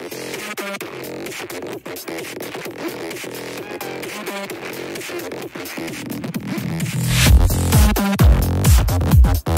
Thank you.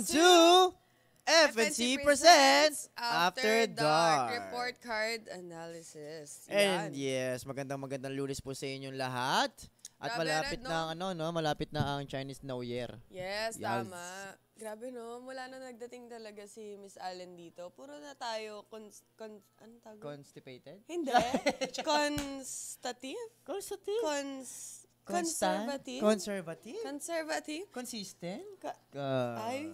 Welcome to FNC Presents After Dark Report Card Analysis. Yan. And yes, magandang magandang lunes po sa inyong lahat. At Grabe, malapit ano, na ang ano no, malapit na ang Chinese New Year. Yes, tama. Grabe no, mula na nagdating talaga si Miss Allen dito, puro na tayo cons, con ano tawag? Constipated? Hindi. Constative? Constative? Cons Conservative? Conservative? Conservative? Consistent? Ka- uh, Ay,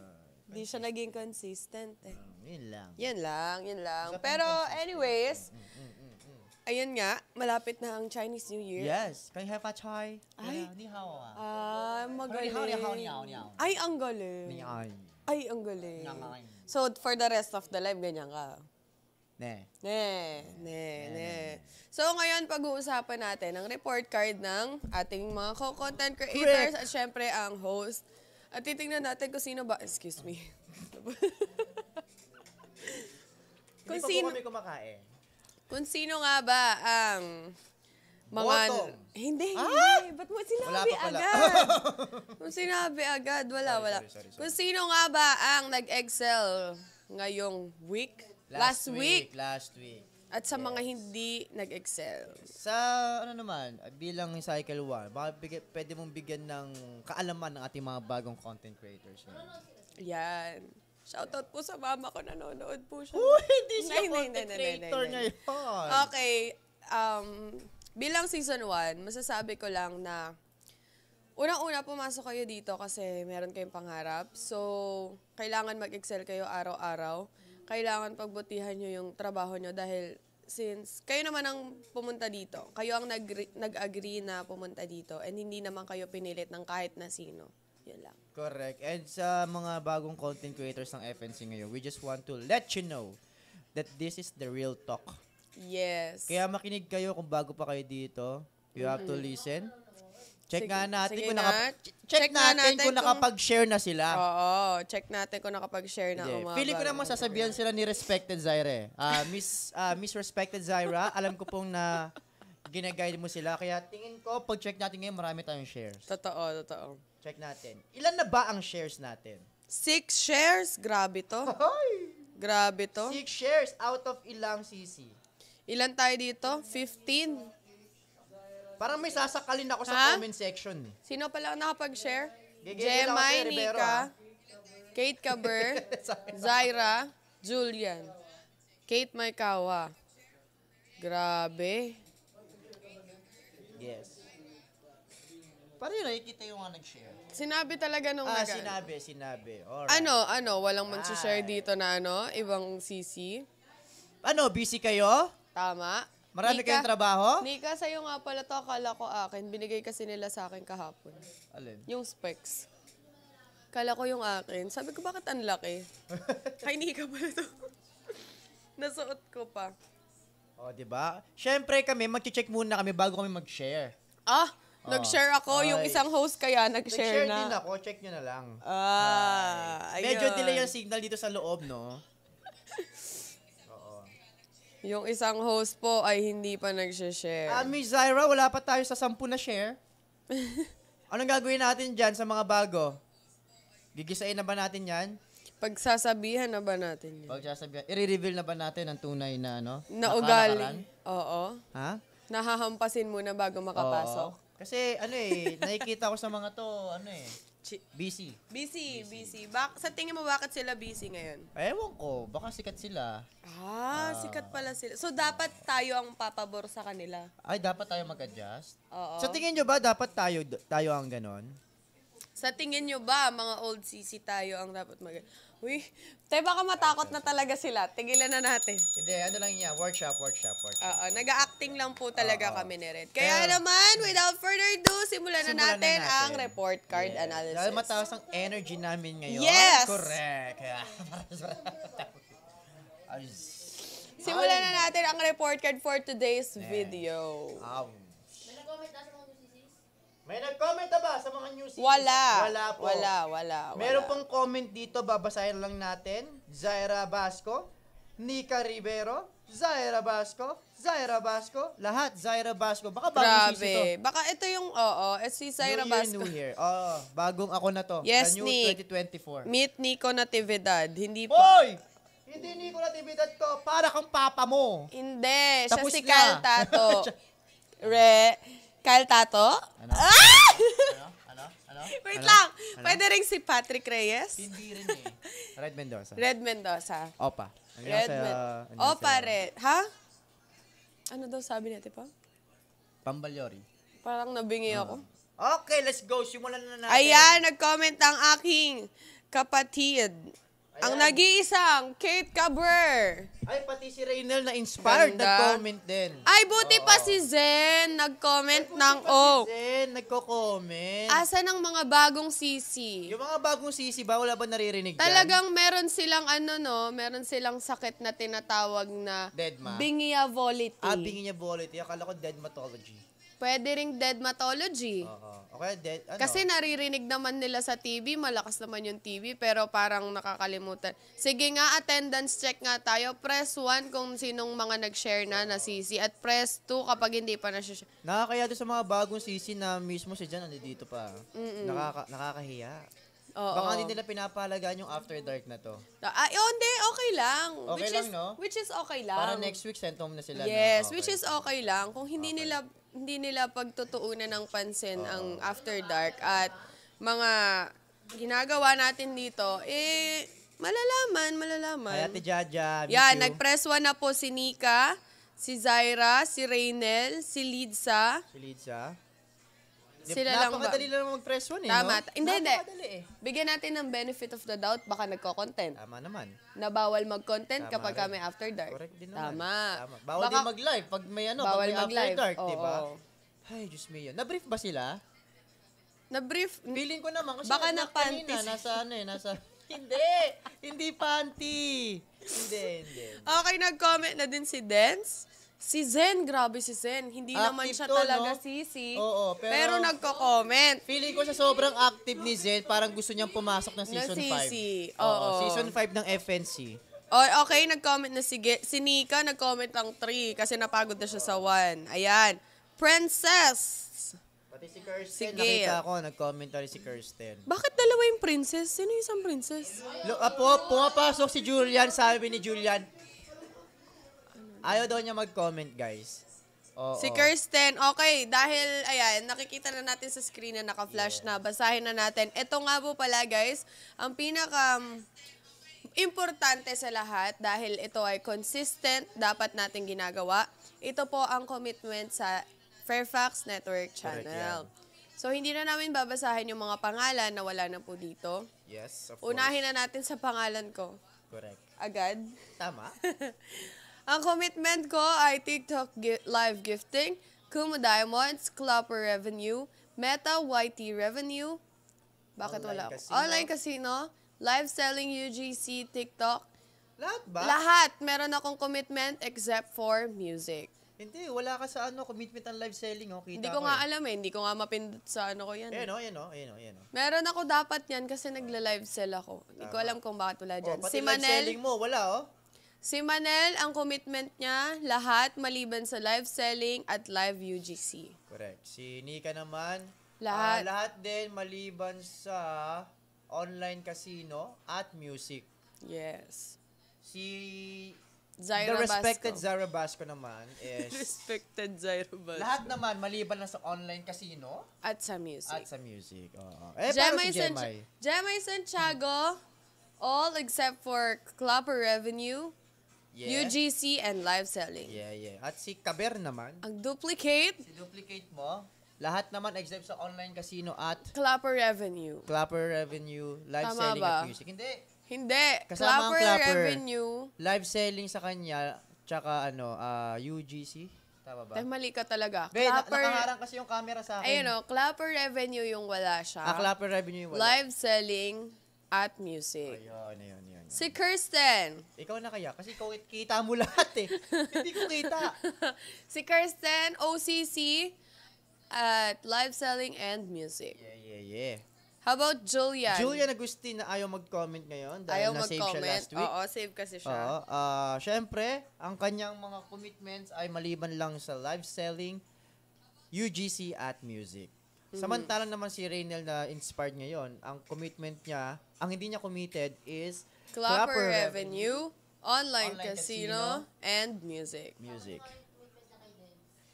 di siya naging consistent eh. Um, yun lang. Yun lang, yun lang. Sa Pero anyways, mm mm, mm, mm, mm, ayun nga, malapit na ang Chinese New Year. Yes, Can have a Chai. Ay, ni hao ah. Ah, magaling. Ni hao, ni hao, ni hao, ni hao. Ay, ang galing. Ni ay. Ay, ang galing. So, for the rest of the life, ganyan ka. Ne. Ne, ne, ne. So ngayon pag-uusapan natin ang report card ng ating mga co content creators Correct. at syempre ang host. At titingnan natin kung sino ba, excuse me. kung Hindi pa sino, po kami kumakain. kung sino nga ba ang mga... Bottom. Hindi, ah! hindi. Ba't mo sinabi agad? Kung sinabi agad, wala, Sorry, wala. sorry, sorry, sorry. Kung sino nga ba ang nag-excel ngayong week? Last, week. week. Last week. At sa yes. mga hindi nag-excel. Sa ano naman, bilang Cycle 1, baka bigay, pwede mong bigyan ng kaalaman ng ating mga bagong content creators. Yan. Yan. Shoutout po sa mama ko, nanonood po siya. Uy, hindi siya nay, content nay, creator nay, nay, ngayon. Okay. Um, bilang season 1, masasabi ko lang na Unang-una, pumasok kayo dito kasi meron kayong pangarap. So, kailangan mag-excel kayo araw-araw kailangan pagbutihan nyo yung trabaho nyo dahil since kayo naman ang pumunta dito, kayo ang nag- nag-agree na pumunta dito and hindi naman kayo pinilit ng kahit na sino. Yun lang. Correct. And sa mga bagong content creators ng FNC ngayon, we just want to let you know that this is the real talk. Yes. Kaya makinig kayo kung bago pa kayo dito. You have to listen. Check sige, nga natin kung naka, check, check natin, natin kung, nakapag-share na sila. Oo, check natin kung nakapag-share na yeah. Feeling ko naman sasabihan sila ni Respected Zyra. Uh, Miss uh, Miss Respected Zaira, alam ko pong na ginaguide mo sila. Kaya tingin ko, pag check natin ngayon, marami tayong shares. Totoo, totoo. Check natin. Ilan na ba ang shares natin? Six shares? Grabe to. Hoy! Grabe to. Six shares out of ilang CC? Ilan tayo dito? 15? Parang may sasakalin ako sa Ha? comment section. Eh. Sino pala ang nakapag-share? Gigigil ako ah. Jemai, Nika, Kate Caber, Zaira, Julian, Kate Maikawa. Grabe. Yes. Parang yun, nakikita yung nga nag-share. Sinabi talaga nung Ah, nag- sinabi, sinabi. Alright. Ano, ano, walang man share dito na ano, ibang CC. Ano, busy kayo? Tama. Marami Nika, kayong trabaho? Nika, sa'yo nga pala to. Akala ko akin. Binigay kasi nila sa akin kahapon. Alin? Yung specs. Akala ko yung akin. Sabi ko, bakit ang laki? Kay Nika pala to. Nasuot ko pa. oh, di ba? Siyempre kami, mag-check muna kami bago kami mag-share. Ah, oh. nag-share ako. Ay. Yung isang host kaya nag-share, nag-share na. Nag-share din ako. Check nyo na lang. Ah, Ay. Medyo delay yung signal dito sa loob, no? Yung isang host po ay hindi pa nagsishare. Ah, Miss Zyra, wala pa tayo sa sampu na share. Anong gagawin natin dyan sa mga bago? Gigisain na ba natin yan? Pagsasabihan na ba natin yan? Pagsasabihan. I-reveal na ba natin ang tunay na ano? Na ugali. Oo. Ha? Nahahampasin muna bago makapasok. Oo. Kasi ano eh, nakikita ko sa mga to, ano eh, Chi- busy. Busy, busy. Bak sa tingin mo bakit sila busy ngayon? Ewan ko, baka sikat sila. Ah, Ah. sikat pala sila. So dapat tayo ang papabor sa kanila. Ay, dapat tayo mag-adjust. Oo. Sa tingin nyo ba, dapat tayo, tayo ang ganon? Sa tingin nyo ba, mga old sisi tayo ang dapat mag... adjust Uy, tayo baka matakot na talaga sila. Tigilan na natin. Hindi, ano lang niya. Workshop, workshop, workshop. Oo, nag-acting lang po talaga Oo. kami ni Red. Kaya Pero, naman, without further ado, simulan, simulan na, natin na natin ang report card yes. analysis. Dahil mataas ang energy namin ngayon. Yes! Correct. simulan na natin ang report card for today's yes. video. Um, may nag-comment ba sa mga news? Wala. Wala po. Wala, wala, wala. Meron pong comment dito, babasahin lang natin. Zaira Basco, Nika Rivero, Zaira Basco, Zaira Basco, lahat Zaira Basco. Baka bagong Grabe. sisi to. Baka ito yung, oo, oh, oh, si Zaira New Basco. New Year, Oo, oh, bagong ako na to. Yes, The new Nick. 2024. Meet Nico Natividad. Hindi pa. Hoy! Hindi Nico Natividad ko. Para kang papa mo. Hindi. Siya si na. to. Re. Kyle Tato? Ano? Ah! ano? Ano? Ano? Wait ano? lang. Ano? Pwede rin si Patrick Reyes? Hindi rin eh. Red Mendoza. Red Mendoza. Opa. Ano Red Mendoza. Opa, Red. Ha? Ano daw sabi natin pa? Pambalyori. Parang nabingi uh. ako. Ah. Okay, let's go. Simulan na natin. Ayan, nag-comment ang aking kapatid. Ang nag-iisang, Kate Cabrer. Ay, pati si Reynel na-inspired, nag-comment din. Ay, buti Oo. pa si Zen, nag-comment Ay, ng O. Oh. Si Zen, nagko-comment. Asa ng mga bagong sisi? Yung mga bagong sisi ba, wala ba naririnig Talagang dyan? meron silang ano no, meron silang sakit na tinatawag na Deadma. bingiavolity. Ah, bingiavolity. Akala ko deadmatology. Pwede ring dermatology. Oo. Okay, de- ano? Kasi naririnig naman nila sa TV, malakas naman yung TV, pero parang nakakalimutan. Sige nga, attendance check nga tayo. Press 1 kung sinong mga nag-share na na CC at press 2 kapag hindi pa na-share. Nakakaya doon sa mga bagong CC na mismo si Jan dito pa. mm Nakaka- nakakahiya. Oo. Baka hindi nila pinapahalagaan yung After Dark na to. Ah, eh, hindi, okay lang. Okay which lang, is, no? Which is okay lang. Para next week, send home na sila. Yes, na. Okay. which is okay lang. Kung hindi Okay. nila hindi nila pagtutuunan ng pansin uh, ang After Dark at mga ginagawa natin dito, eh, malalaman, malalaman. Ay, Ate Jaja, Yan, nag-press one na po si Nika, si Zaira, si Rainel, si Lidsa. Si Lidsa. Sila lang ba? Napakadali lang mag-press one eh, Tama. No? Hindi, hindi. eh. Bigyan natin ng benefit of the doubt, baka nagko-content. Tama naman. Na bawal mag-content kapag rin. kami after dark. Correct din naman. Tama. Tama. Bawal baka, din mag-live pag may ano, bawal pag may after dark, oh, di ba? Oh. Ay, Diyos mo yun. Na-brief ba sila? Na-brief? Feeling ko naman. Kasi baka na-panty. Kanina, nasa ano eh, nasa... hindi! Hindi panty! Hindi, hindi. Okay, nag-comment na din si Dance. Si Zen, grabe si Zen. Hindi Active naman siya to, talaga no? sisi. Oo, pero, pero nagko-comment. Feeling ko siya sobrang active ni Zen, parang gusto niyang pumasok ng season 5. Na sisi. Oo. Oo. Season 5 ng FNC. Oh, okay, nag-comment na si, Ge- si Nika, nag-comment ang 3 kasi napagod na siya sa 1. Ayan. Princess! Pati si Kirsten, Sige. nakita ko, nag-commentary si Kirsten. Bakit dalawa yung princess? Sino yung isang princess? Lo, apo, pumapasok si Julian, sabi ni Julian, Ayaw daw niya mag-comment, guys. Oo. Si Kirsten, okay, dahil ayan, nakikita na natin sa screen na naka-flash yeah. na. Basahin na natin. Ito nga po pala, guys, ang pinaka um, importante sa lahat dahil ito ay consistent, dapat natin ginagawa. Ito po ang commitment sa Fairfax Network Channel. So, hindi na namin babasahin yung mga pangalan na wala na po dito. Yes, of course. Unahin na natin sa pangalan ko. Correct. Agad? Tama. Ang commitment ko ay TikTok live gifting, Kumu Diamonds, Clapper Revenue, Meta YT Revenue, bakit Online wala Casino. Online Casino, Live Selling UGC, TikTok. Lahat ba? Lahat. Meron akong commitment except for music. Hindi, wala ka sa ano, commitment ang live selling. Oh, kita hindi ko, nga eh. alam eh. Hindi ko nga mapindot sa ano ko yan. Eh. Ayan eh. Oh, o, ayan o, oh, ayan o, oh, ayan Meron ako dapat yan kasi nagla-live sell ako. Hindi ko alam kung bakit wala dyan. Oh, pati si Manel, selling mo, wala Oh. Si Manel, ang commitment niya, lahat maliban sa live selling at live UGC. Correct. Si Nika naman, lahat, uh, lahat din maliban sa online casino at music. Yes. Si Zaira The respected Basco. Zaira Basco naman is... respected Zaira Basco. Lahat naman, maliban na sa online casino. At sa music. At sa music, oo. Eh, Gemay si Gemay. Gemay eh? Santiago, all except for Clapper Revenue, Yeah. UGC and live selling. Yeah, yeah. At si Kaber naman. Ang duplicate. Si duplicate mo. Lahat naman except sa online casino at Clapper Revenue. Clapper Revenue, live Tama selling ba? at music. Hindi. Hindi. Kasama Clapper, Clapper Revenue. Live selling sa kanya, tsaka ano, uh, ah, UGC. Tama ba? Dahil eh, mali ka talaga. Be, clapper, na- nakaharang kasi yung camera sa akin. Ayun o, oh, Clapper Revenue yung wala siya. Ah, Clapper Revenue yung wala. Live selling at music. Ayun, ayun. Si Kirsten. Ikaw na kaya? Kasi ikaw kita mo lahat eh. Hindi ko kita. si Kirsten, OCC, at live selling and music. Yeah, yeah, yeah. How about Julian? Julian Agustin na ayaw mag-comment ngayon dahil ayaw na-save siya last week. Oo, save kasi siya. Oo. Uh, ah, Siyempre, ang kanyang mga commitments ay maliban lang sa live selling, UGC at music. Mm-hmm. Samantalang naman si Raynel na inspired ngayon, ang commitment niya, ang hindi niya committed is Clapper, Clapper Revenue, online, online casino, casino, and music. Music.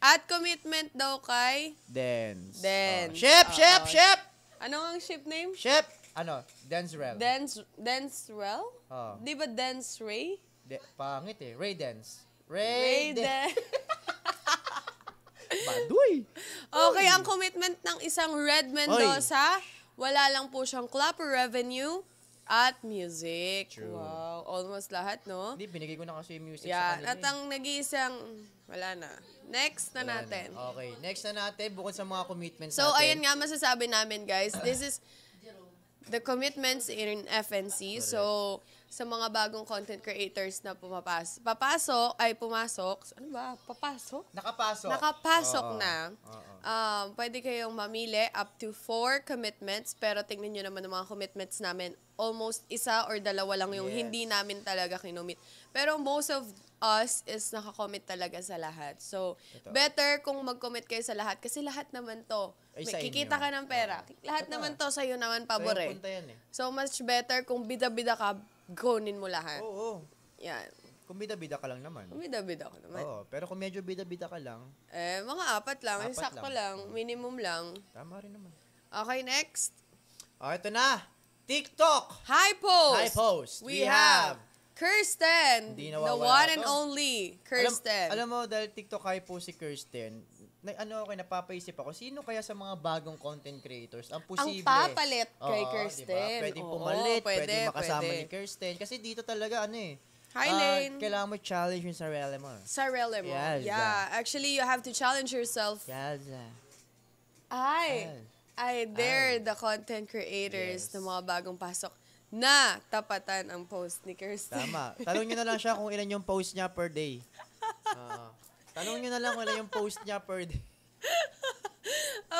At commitment daw kay... Dance. Dance. Oh. Ship, Uh-oh. Shep, oh. Shep! Ano ang ship name? Ship! Ano? Dance-rel. Dance, Dance-rel? Oh. Di ba Dance-ray? De, pangit eh. Ray Dance. Ray, Ray de- Dance. Baduy. Okay, Oy. ang commitment ng isang Red Mendoza, Oy. wala lang po siyang clapper revenue, at music. True. Wow. Almost lahat, no? Hindi, binigay ko na kasi yung music yeah. sa kanila. At eh. ang nag-iisang, wala na. Next na wala natin. Na. Okay. Next na natin, bukod sa mga commitments so, natin. So, ayun nga masasabi namin, guys. This is the commitments in FNC. Correct. So, sa mga bagong content creators na pumapas papasok ay pumasok ano ba papasok nakapasok nakapasok Oo. na uh. um pwede kayong mamili up to four commitments pero tingnan niyo naman ng mga commitments namin almost isa or dalawa lang yung Yes. hindi namin talaga kinumit. pero most of us is nakakommit talaga sa lahat. So, Totoo. better kung mag-commit kayo sa lahat kasi lahat naman to. Ay, sa May, inyo. ka ng pera. Lahat naman to sa'yo naman Sa'yo pabor eh. So much better kung bida-bida ka, groanin mo lahat. Oo. Oh, Yan. Kung bida-bida ka lang naman. Kung bida-bida ko naman. Oo, pero kung medyo bida-bida ka lang. Eh, mga apat lang. Apat sakto lang. lang. Mm. Minimum lang. Tama rin naman. Okay, next. Oh, ito na. TikTok. Hi, post. Hi, post. We, We have, Kirsten, the one and only Kirsten. Alam, alam mo, dahil TikTok high po si Kirsten, na, ano ako, napapaisip ako, sino kaya sa mga bagong content creators ang posible? Ang papalit kay Oo, diba? Kirsten. Diba? Pwede Oo, pumalit, pwede, pwede makasama pwede. ni Kirsten. Kasi dito talaga, ano eh, Hi, uh, Lane. Kailangan mo challenge yung sarili mo. Sarili mo. Yes, yeah. Actually, you have to challenge yourself. Yes. Ay. Yes. Ay, they're Ay. the content creators yes. ng mga bagong pasok na tapatan ang post ni Kirsten. Tama. Tanong nyo na lang siya kung ilan yung post niya per day. Uh, Tanong nyo na lang wala ano yung post niya per day.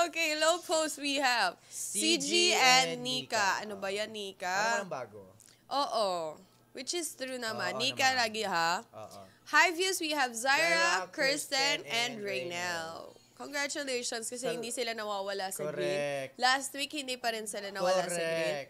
okay, low post we have. CG, and Nika. Ano ba yan, Nika? Parang ano bago. Oo. Which is true naman. Oo, Nika naman. lagi ha. Oo. High views, we have Zaira, Zaira Kirsten, Kirsten, and, and Raynell. Congratulations kasi sa, hindi sila nawawala sa correct. green. Last week, hindi pa rin sila nawala correct. sa green.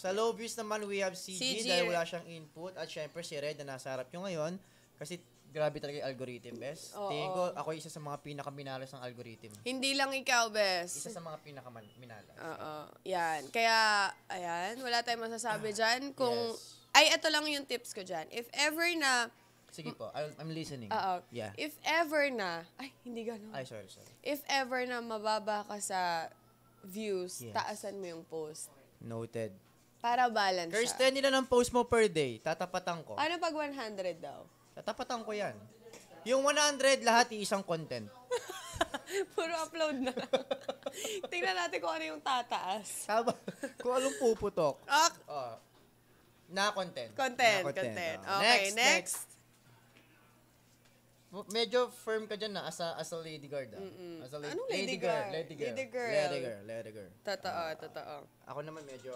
Sa low views naman, we have CG, CG dahil wala siyang input. At syempre, si Red na nasa harap nyo ngayon. Kasi grabe talaga yung algorithm, bes. Oo. Tingin ko, ako isa sa mga pinakaminalas ng algorithm. Hindi lang ikaw, bes. Isa sa mga pinakaminalas. Oo. Yan. Kaya, ayan, wala tayong masasabi ah, dyan. Kung, yes. ay, ito lang yung tips ko dyan. If ever na, Sige po, I'll, I'm listening. Oo. Yeah. If ever na, ay, hindi ganun. Ay, sorry, sorry. If ever na mababa ka sa views, yes. taasan mo yung post. Noted. Para balance Kirsten, siya. Kirsten, nila ng post mo per day. Tatapatan ko. Ano pag 100 daw? Tatapatan ko yan. Yung 100, lahat iisang content. Puro upload na lang. Tingnan natin kung ano yung tataas. Tama. Kung anong puputok. Ak- Oh, na content. Content, Na content. Oh. Okay, next. next medyo firm ka dyan na as a, as a lady guard. Ah. Mm-mm. As a la- Anong lady, lady girl? girl? Lady girl. Lady girl. Lady girl. Lady girl. Totoo, uh, totoo. Ah, ako naman medyo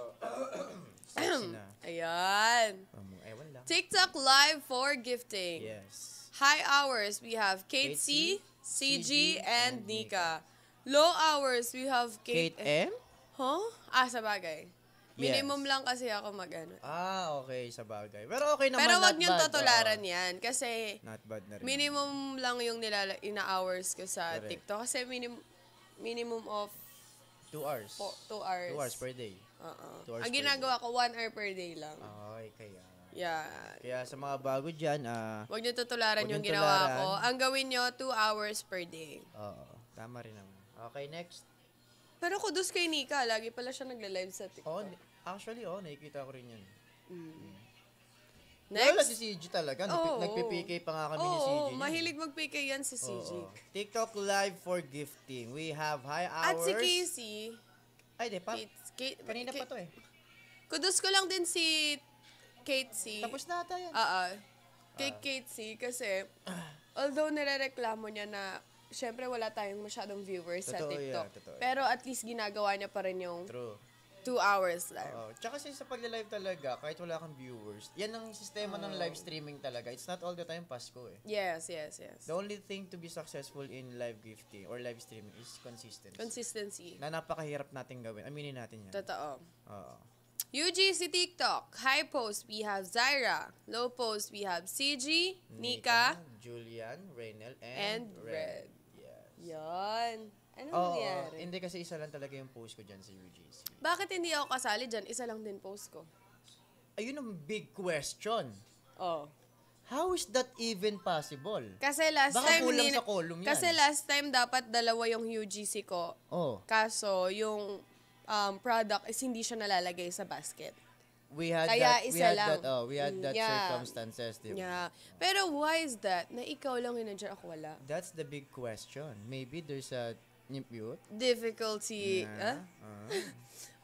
sexy na. Ayan. Um, ewan lang. TikTok live for gifting. Yes. High hours, we have Kate, Kate C, CG, and, and Nika. Nika. Low hours, we have Kate, Kate M? Huh? Ah, sabagay. Yes. Minimum lang kasi ako mag ano. Ah, okay. Sa bagay. Pero okay naman, Pero wag niyong tutularan oh. yan. Kasi not bad na rin. minimum lang yung nilala, ina-hours ko sa Correct. TikTok. Kasi minimum minimum of 2 hours. 2 hours. 2 hours per day. Oo. Uh-uh. Ang ginagawa ko, 1 hour per day lang. Okay, kaya. Yeah. Kaya sa mga bago diyan, ah... Uh, Huwag nyo tutularan yung tularan. ginawa ko. Ang gawin niyo 2 hours per day. Oo. Tama rin naman. Okay, next. Pero kudos kay Nika, lagi pala siya nagla-live sa TikTok. Oh, actually, oh, nakikita ko rin yun. Mm. Next? Wala si CJ talaga. Oh, Nag- Nagpipikay pa nga kami oh, ni CJ. Oh, mahilig mag-PK yan si CJ. Oh, TikTok live for gifting. We have high hours. At si Casey. Ay, di pa. Kate, Kanina Kate, pa to eh. Kudos ko lang din si Kate C. Tapos na ata yan. Oo. Uh-uh. Kay uh, Kate C kasi although nare-reklamo niya na syempre wala tayong masyadong viewers totoo sa TikTok. Yan, totoo Pero at least ginagawa niya pa rin yung True. two hours live. Oo. Tsaka kasi sa pagla-live talaga, kahit wala kang viewers, yan ang sistema oh. ng ah. live streaming talaga. It's not all the time Pasko eh. Yes, yes, yes. The only thing to be successful in live gifting or live streaming is consistency. Consistency. Na napakahirap nating gawin. Aminin natin yan. Totoo. Oo. UGC TikTok. High post, we have Zaira. Low post, we have CG, Nika, Nika Julian, Raynel, and, and Red. Red. Yan. Ano oh, nangyari? hindi kasi isa lang talaga yung post ko dyan sa UGC. Bakit hindi ako kasali dyan? Isa lang din post ko. Ayun ang big question. Oh. How is that even possible? Kasi last Baka time kulang sa column yan. Kasi last time dapat dalawa yung UGC ko. Oh. Kaso yung um, product is hindi siya nalalagay sa basket we had Kaya that, we had lang. that, oh, we had mm, that Yeah. circumstances, di ba? Yeah. Pero why is that? Na ikaw lang hinadya ako wala. That's the big question. Maybe there's a nipute. Difficulty. ah?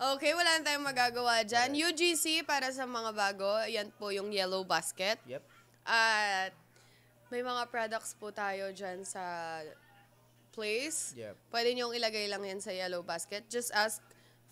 Okay, wala na tayong magagawa dyan. UGC para sa mga bago, yan po yung yellow basket. Yep. At may mga products po tayo dyan sa place. Yep. Pwede niyong ilagay lang yan sa yellow basket. Just ask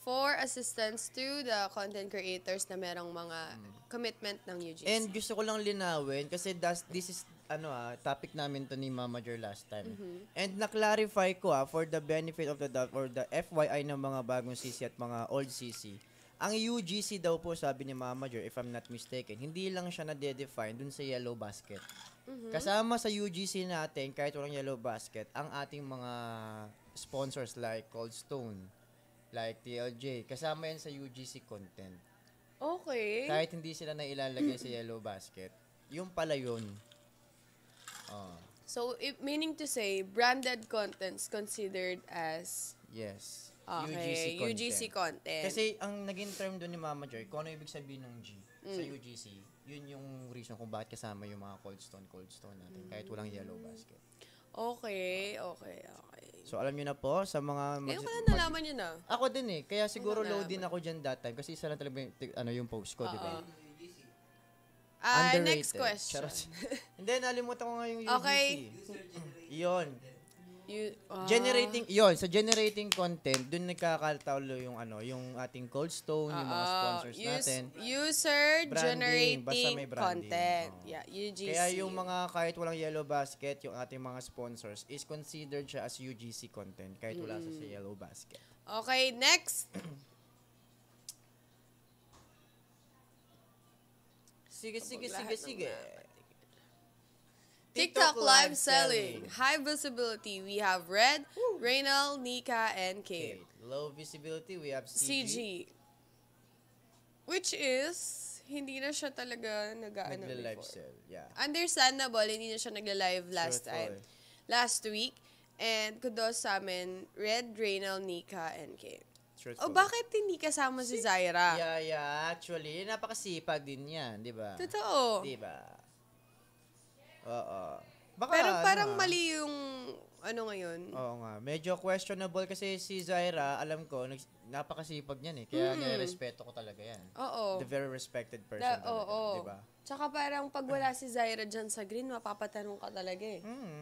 for assistance to the content creators na merong mga mm. commitment ng UGC. And gusto ko lang linawin kasi das, this is ano ah, topic namin to ni Mama Jer last time. Mm-hmm. And na-clarify ko ah, for the benefit of the doubt or the FYI ng mga bagong CC at mga old CC, ang UGC daw po, sabi ni Mama Jer, if I'm not mistaken, hindi lang siya na-define dun sa yellow basket. Mm-hmm. Kasama sa UGC natin, kahit walang yellow basket, ang ating mga sponsors like Cold Stone, Like TLJ. Kasama yan sa UGC content. Okay. Kahit hindi sila na ilalagay sa yellow basket. Yung pala yun. Oh. So, it, meaning to say, branded contents considered as... Yes. Okay, UGC content. UGC content. Kasi ang naging term doon ni Mama Joy, kung ano ibig sabihin ng G mm. sa UGC, yun yung reason kung bakit kasama yung mga cold stone, cold stone natin, mm. kahit walang yellow basket. Okay, okay, okay. So alam niyo na po sa mga eh, mag- eh, wala nalaman niyo na. Ako din eh, kaya siguro Wala low din ako diyan that time kasi isa lang talaga yung, tig- ano yung post ko, di ba? Oo. Ah, next question. Charot. Hindi, nalimutan ko nga yung UGC. Okay. 'Yon. You, uh, generating, yon sa generating content, dun nagkakatalo yung ano, yung ating Cold Stone, uh, yung mga ah, sponsors use, natin. User branding, generating oh. content. Oh. Yeah, UGC. Kaya yung mga kahit walang Yellow Basket, yung ating mga sponsors is considered siya as UGC content kahit wala mm. sa Yellow Basket. Okay, next. sige, sige, sige, sige. TikTok live selling. High visibility, we have Red, Woo. Nika, and Kate. Low visibility, we have CG. CG. Which is, hindi na siya talaga nag-ano Nagla-live sell, yeah. Understandable, hindi na siya nagla-live last Sure, time. Last week. And kudos sa amin, Red, Raynal, Nika, and Kate. O Truthful. bakit hindi kasama si Zaira? Yeah, yeah. Actually, napakasipag din yan, di ba? Totoo. Di ba? Oo. Baka, Pero ano, parang ano, mali yung ano ngayon. Oo nga. Medyo questionable kasi si Zaira, alam ko, nags- napakasipag niyan eh. Kaya mm. nirespeto ko talaga yan. Oo. The very respected person The, talaga. Oo. oo. Diba? Tsaka parang pag wala si Zaira dyan sa green, mapapatanong ka talaga eh. Mm.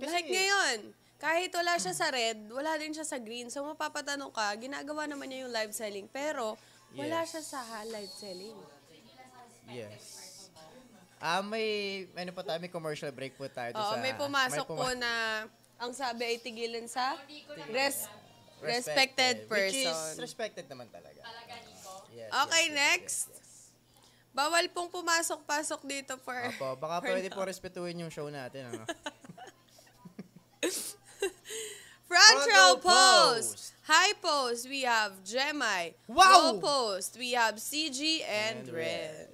Kasi, like ngayon, kahit wala siya sa red, wala din siya sa green. So mapapatanong ka, ginagawa naman niya yung live selling. Pero wala yes. siya sa live selling. Yes. Ah, may, ano po tayo, may commercial break po tayo. Oo, sa, may pumasok may puma- po na ang sabi ay tigilan sa oh, res, respected, respected person. Which is respected naman talaga. Talaga, Nico. Yes, okay, yes, next. Yes, yes, Bawal pong pumasok-pasok dito for... Opo, baka for pwede no. po respetuhin yung show natin. Ano? Front row post. High post, we have Gemai. Wow! Low post, we have CG and, and Red. red.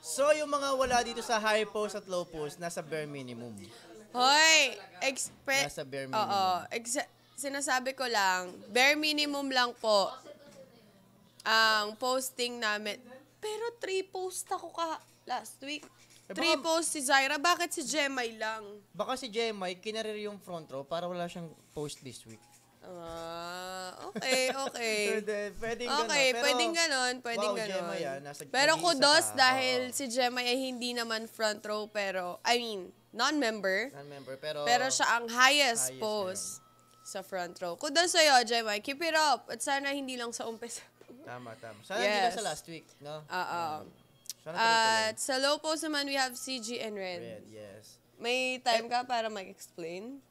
So, yung mga wala dito sa high post at low post, nasa bare minimum. Hoy! Expect... Nasa bare minimum. Oo. Exa- sinasabi ko lang, bare minimum lang po ang posting namin. Pero three post ako ka last week. Eh, Three baka, posts si Zaira. Bakit si Jemay lang? Baka si Jemay, kinarir yung front row para wala siyang post this week. Ah, okay, okay. pwede, pwedeng ganun. Okay, Pero, pwedeng ganun, pwedeng wow, ganun. Gemma yan, Pero kudos ka. dahil oh. si Gemma ay hindi naman front row pero I mean, non-member. Non-member pero Pero siya ang highest, highest post sa front row. Kudos sa iyo, Gemma. Keep it up. At sana hindi lang sa umpisa. tama, tama. Sana yes. hindi lang sa last week, no? Oo. Uh, um, uh, at sa low post naman we have CG and Red. Red, yes. May time ka para mag-explain?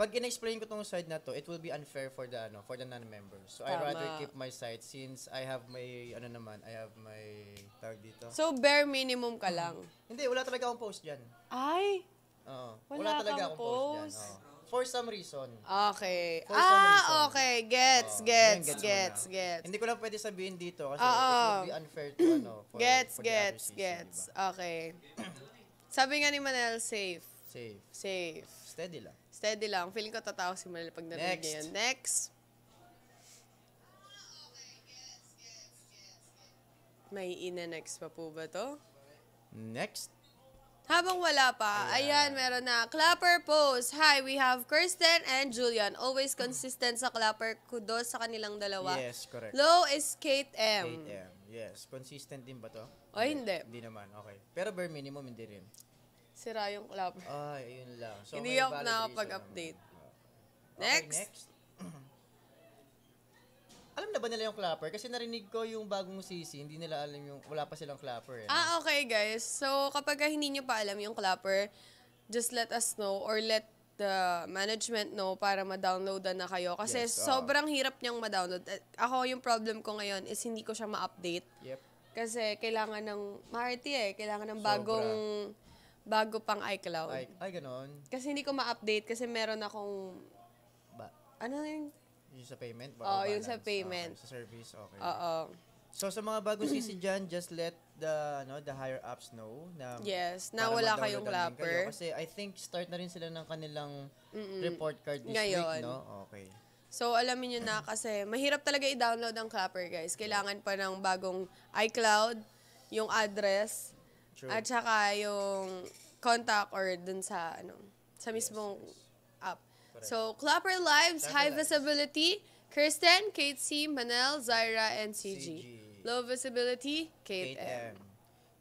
pag in-explain ko tong side na to, it will be unfair for the ano, for the non-members. So Tama. I rather keep my side since I have my ano naman, I have my tag dito. So bare minimum ka lang. Hindi, wala talaga akong post diyan. Ay. Oo. Wala, wala talaga akong post, post diyan. Oo. For some reason. Okay. For ah, some reason. okay. Gets, oh, gets, gets, gets, gets. Hindi ko lang pwede sabihin dito kasi oh, it will be unfair to ano. For, gets, for gets, season, gets. Diba? Okay. Sabi nga ni Manel, safe. Safe. Safe. Steady lang. Steady lang. Feeling ko tatawa si Manila pag narinig niya yan. Next. May ina-next pa po ba to? Next. Habang wala pa, ayan. ayan, meron na. Clapper pose. Hi, we have Kirsten and Julian. Always consistent sa clapper. Kudos sa kanilang dalawa. Yes, correct. Low is Kate M. Kate M. Yes. Consistent din ba to? O, hindi. Hindi naman. Okay. Pero bare minimum, hindi rin. Sira yung lab. Ay, yun lang. So, Hindi ako pag update Next. Okay, next. alam na ba nila yung clapper? Kasi narinig ko yung bagong CC, hindi nila alam yung, wala pa silang clapper. Eh, ah, okay guys. So, kapag hindi nyo pa alam yung clapper, just let us know or let the management know para ma-download na kayo. Kasi yes, uh, sobrang hirap niyang ma-download. Eh, ako, yung problem ko ngayon is hindi ko siya ma-update. Yep. Kasi kailangan ng, maarti eh, kailangan ng bagong... Sobra bago pang iCloud. Ay, ay ganon. Kasi hindi ko ma-update kasi meron akong... Ba? Ano yun? Yung sa payment? Oo, oh, yung sa payment. Okay. Sa service, okay. Oo. So sa mga bagong sisi dyan, just let the no the higher ups know na Yes, na wala kayong clapper. Kayo. Kasi I think start na rin sila ng kanilang Mm-mm. report card this Ngayon. week, no? Okay. So, alamin niyo na kasi mahirap talaga i-download ang Clapper, guys. Kailangan pa ng bagong iCloud, yung address, True. At saka yung contact or dun sa, ano, sa mismong yes, yes. app. Correct. So, Clapper Lives, Clapper High lives. Visibility, Kirsten, Kate C, Manel, Zaira, and CG. CG. Low Visibility, Kate, Kate M. M.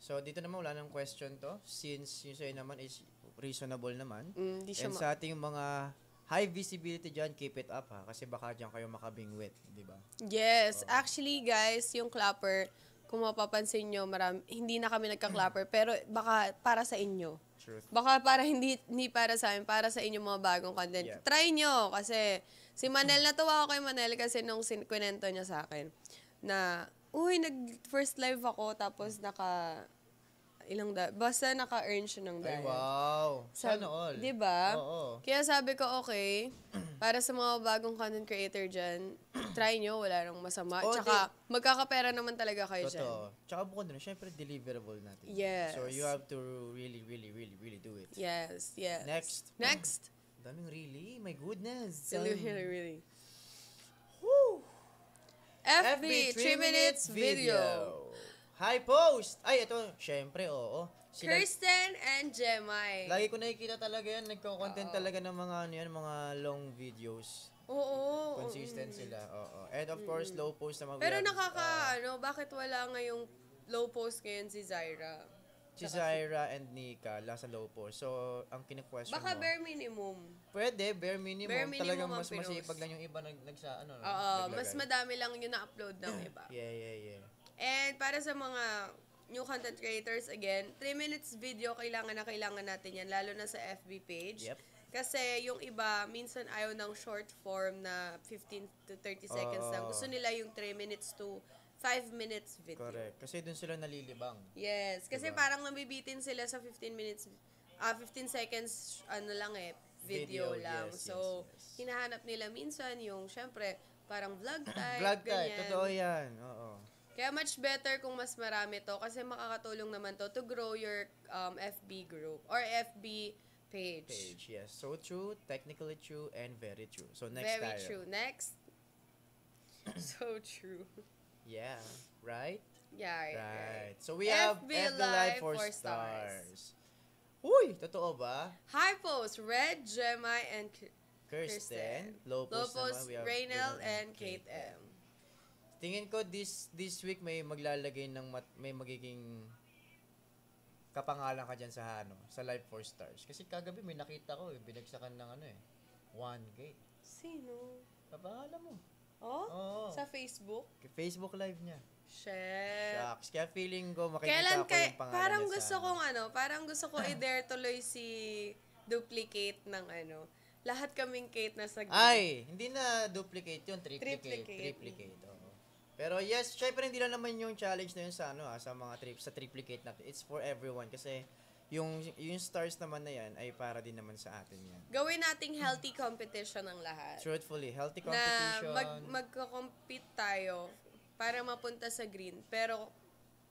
So, dito naman wala ng question to. Since yung sa'yo naman is reasonable naman. Mm, di siya And sa ating mga high visibility dyan, keep it up ha. Kasi baka dyan kayo makabingwit, di ba? Yes. So, Actually, guys, yung clapper, kung mapapansin nyo, marami, hindi na kami nagka-clapper, pero baka para sa inyo. Truth. Baka para hindi, hindi para sa amin, para sa inyong mga bagong content. Yep. Try nyo, kasi si Manel, mm. natuwa ako kay Manel kasi nung sin- niya sa akin, na, uy, nag-first live ako, tapos naka, ilang dollar. Basta naka-earn siya ng dollar. wow. Sana all. Di ba? Oo. Kaya sabi ko, okay, para sa mga bagong content creator dyan, try nyo, wala nang masama. Oh, Tsaka, di- magkakapera naman talaga kayo dyan. Totoo. Tsaka bukod na, syempre deliverable natin. Yes. So you have to really, really, really, really do it. Yes, yes. Next. Next. Daming really, my goodness. Really, really, really. Woo! FB, 3 minutes video. High post! Ay, ito, syempre, oo. Sila, Kirsten and Jemai. Lagi ko nakikita talaga yan. Nagko-content talaga ng mga, ano yan, mga long videos. Oo. Consistent mm. sila, oo. And of mm. course, low post na mag Pero nakaka, uh, ano, bakit wala ngayong low post ngayon si Zaira? Si Zaira and Nika, last low post. So, ang kine-question Baka mo, bare minimum. Pwede, bare minimum. Bare minimum Talagang mas masipag lang yung iba nag, nagsa, ano. Oo, mas madami lang yung na-upload ng iba. Yeah, yeah, yeah. And para sa mga new content creators, again, 3 minutes video, kailangan na kailangan natin yan, lalo na sa FB page. Yep. Kasi yung iba, minsan ayaw ng short form na 15 to 30 seconds oh. lang. Gusto nila yung 3 minutes to 5 minutes video. Correct. Kasi dun sila nalilibang. Yes. Kasi diba? parang nabibitin sila sa 15 minutes, uh, ah, 15 seconds, ano lang eh, video, video lang. Yes, so, yes, yes. hinahanap nila minsan yung, syempre, parang vlog type. vlog type. Totoo yan. Oo. Kaya much better kung mas marami to kasi makakatulong naman to to grow your um, FB group or FB page. Page, yes. So true, technically true, and very true. So next Very tayo. true. Next. so true. Yeah, right? Yeah, right. right. So we have FB, FB Live for stars. stars. Uy, totoo ba? High post, Red, Gemma, and Kirsten. Kirsten. Low post, Low post naman, and Kate M. Tingin ko this this week may maglalagay ng mat, may magiging kapangalan ka diyan sa ano, sa Live for Stars. Kasi kagabi may nakita ko, eh, binagsakan ng ano eh, 1K. Sino? Kapangalan mo. Oh? Oo. Sa Facebook? Facebook live niya. Shit. Shucks. Kaya feeling ko makikita Kailan ko kay, yung pangalan Parang niya gusto sa... Ano. kong ano, parang gusto ko i-dare tuloy si duplicate ng ano. Lahat kaming Kate na sa Ay, hindi na duplicate yun. Triplicate. Triplicate. triplicate. Oh. Pero yes, syempre hindi lang naman yung challenge na yun sa ano, ah, sa mga trip sa triplicate natin. It's for everyone kasi yung yung stars naman na yan ay para din naman sa atin yan. Gawin nating healthy competition ang lahat. Truthfully, healthy competition. Na mag, compete tayo para mapunta sa green, pero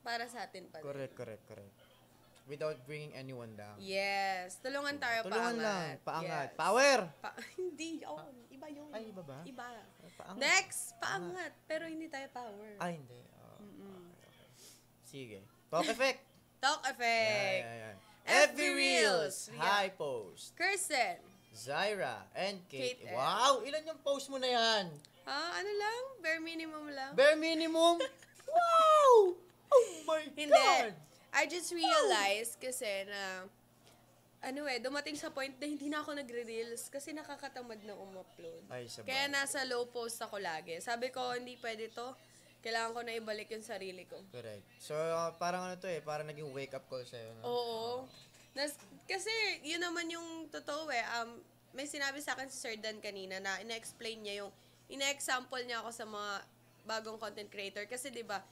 para sa atin pa correct, Correct, correct, correct without bringing anyone down. Yes. Tulungan diba? tayo Tulungan paangat. lang. Paangat. Yes. Power! Pa hindi Oh, Iba yun. Ay, iba ba? Iba. Paangat. Next! Paangat. Pero hindi tayo power. Ay, hindi. Oh, okay, okay. Sige. Talk effect. Talk effect. Yeah, yeah, yeah. Every Reels, High Post, Kirsten, Zaira, and Kate. Kate wow, ilan yung post mo na yan? Ah, ano lang? Bare minimum lang. Bare minimum? wow! Oh my Hindi. God! I just realized kasi na, ano eh, dumating sa point na hindi na ako nagre-reels kasi nakakatamad na umupload. Ay, Kaya nasa low post ako lagi. Sabi ko, hindi pwede to. Kailangan ko na ibalik yung sarili ko. Correct. So, uh, parang ano to eh, parang naging wake-up call sa'yo. No? Oo. Nas, kasi, yun naman yung totoo eh. Um, may sinabi sa akin si Sir Dan kanina na ina-explain niya yung, ina-example niya ako sa mga bagong content creator. Kasi, di ba,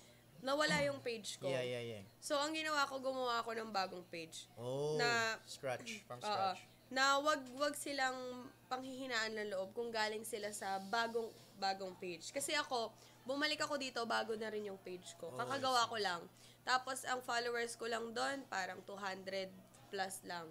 nawala yung page ko. Yeah, yeah, yeah. So, ang ginawa ko, gumawa ako ng bagong page. Oh, na, scratch, from scratch. Uh, na wag wag silang panghihinaan ng loob kung galing sila sa bagong bagong page. Kasi ako, bumalik ako dito bago na rin yung page ko. Oh, Kakagawa ko lang. Tapos ang followers ko lang doon parang 200 plus lang.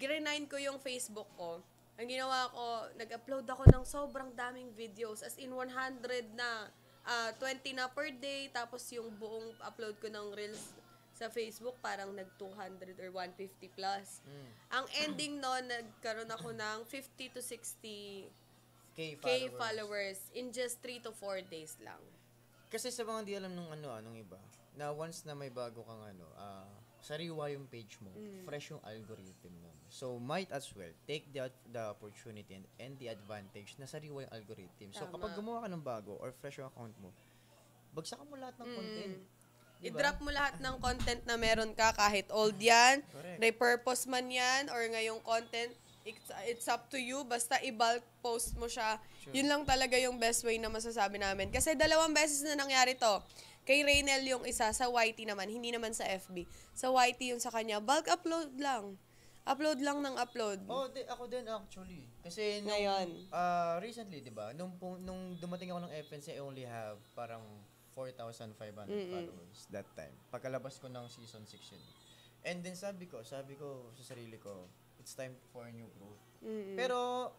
Grenine ko yung Facebook ko. Ang ginawa ko, nag-upload ako ng sobrang daming videos as in 100 na uh, ah, 20 na per day, tapos yung buong upload ko ng Reels sa Facebook, parang nag 200 or 150 plus. Mm. Ang ending noon, nagkaroon ako ng 50 to 60 K followers. K followers in just 3 to 4 days lang. Kasi sa mga hindi alam nung ano, anong ah, iba, na once na may bago kang ano, uh, sariwa yung page mo, mm. fresh yung algorithm mo. So, might as well take the, the opportunity and, and the advantage na sariwa yung algorithm. Tama. So, kapag gumawa ka ng bago or fresh yung account mo, bagsakan mo lahat ng mm. content. Diba? I-drop mo lahat ng content na meron ka, kahit old yan, Correct. repurpose man yan, or ngayong content, it's, it's up to you. Basta i-bulk post mo siya. Sure. Yun lang talaga yung best way na masasabi namin. Kasi dalawang beses na nangyari to. Kay Raynel yung isa, sa YT naman, hindi naman sa FB. Sa YT yung sa kanya, bulk upload lang. Upload lang ng upload. Oh, di, ako din actually. Kasi nung, ngayon, uh, recently, 'di ba? Nung nung dumating ako ng FNC, I only have parang 4,500 mm-hmm. followers that time. Pagkalabas ko ng season 6 yun. And then sabi ko, sabi ko sa sarili ko, it's time for a new growth. Mm-hmm. Pero,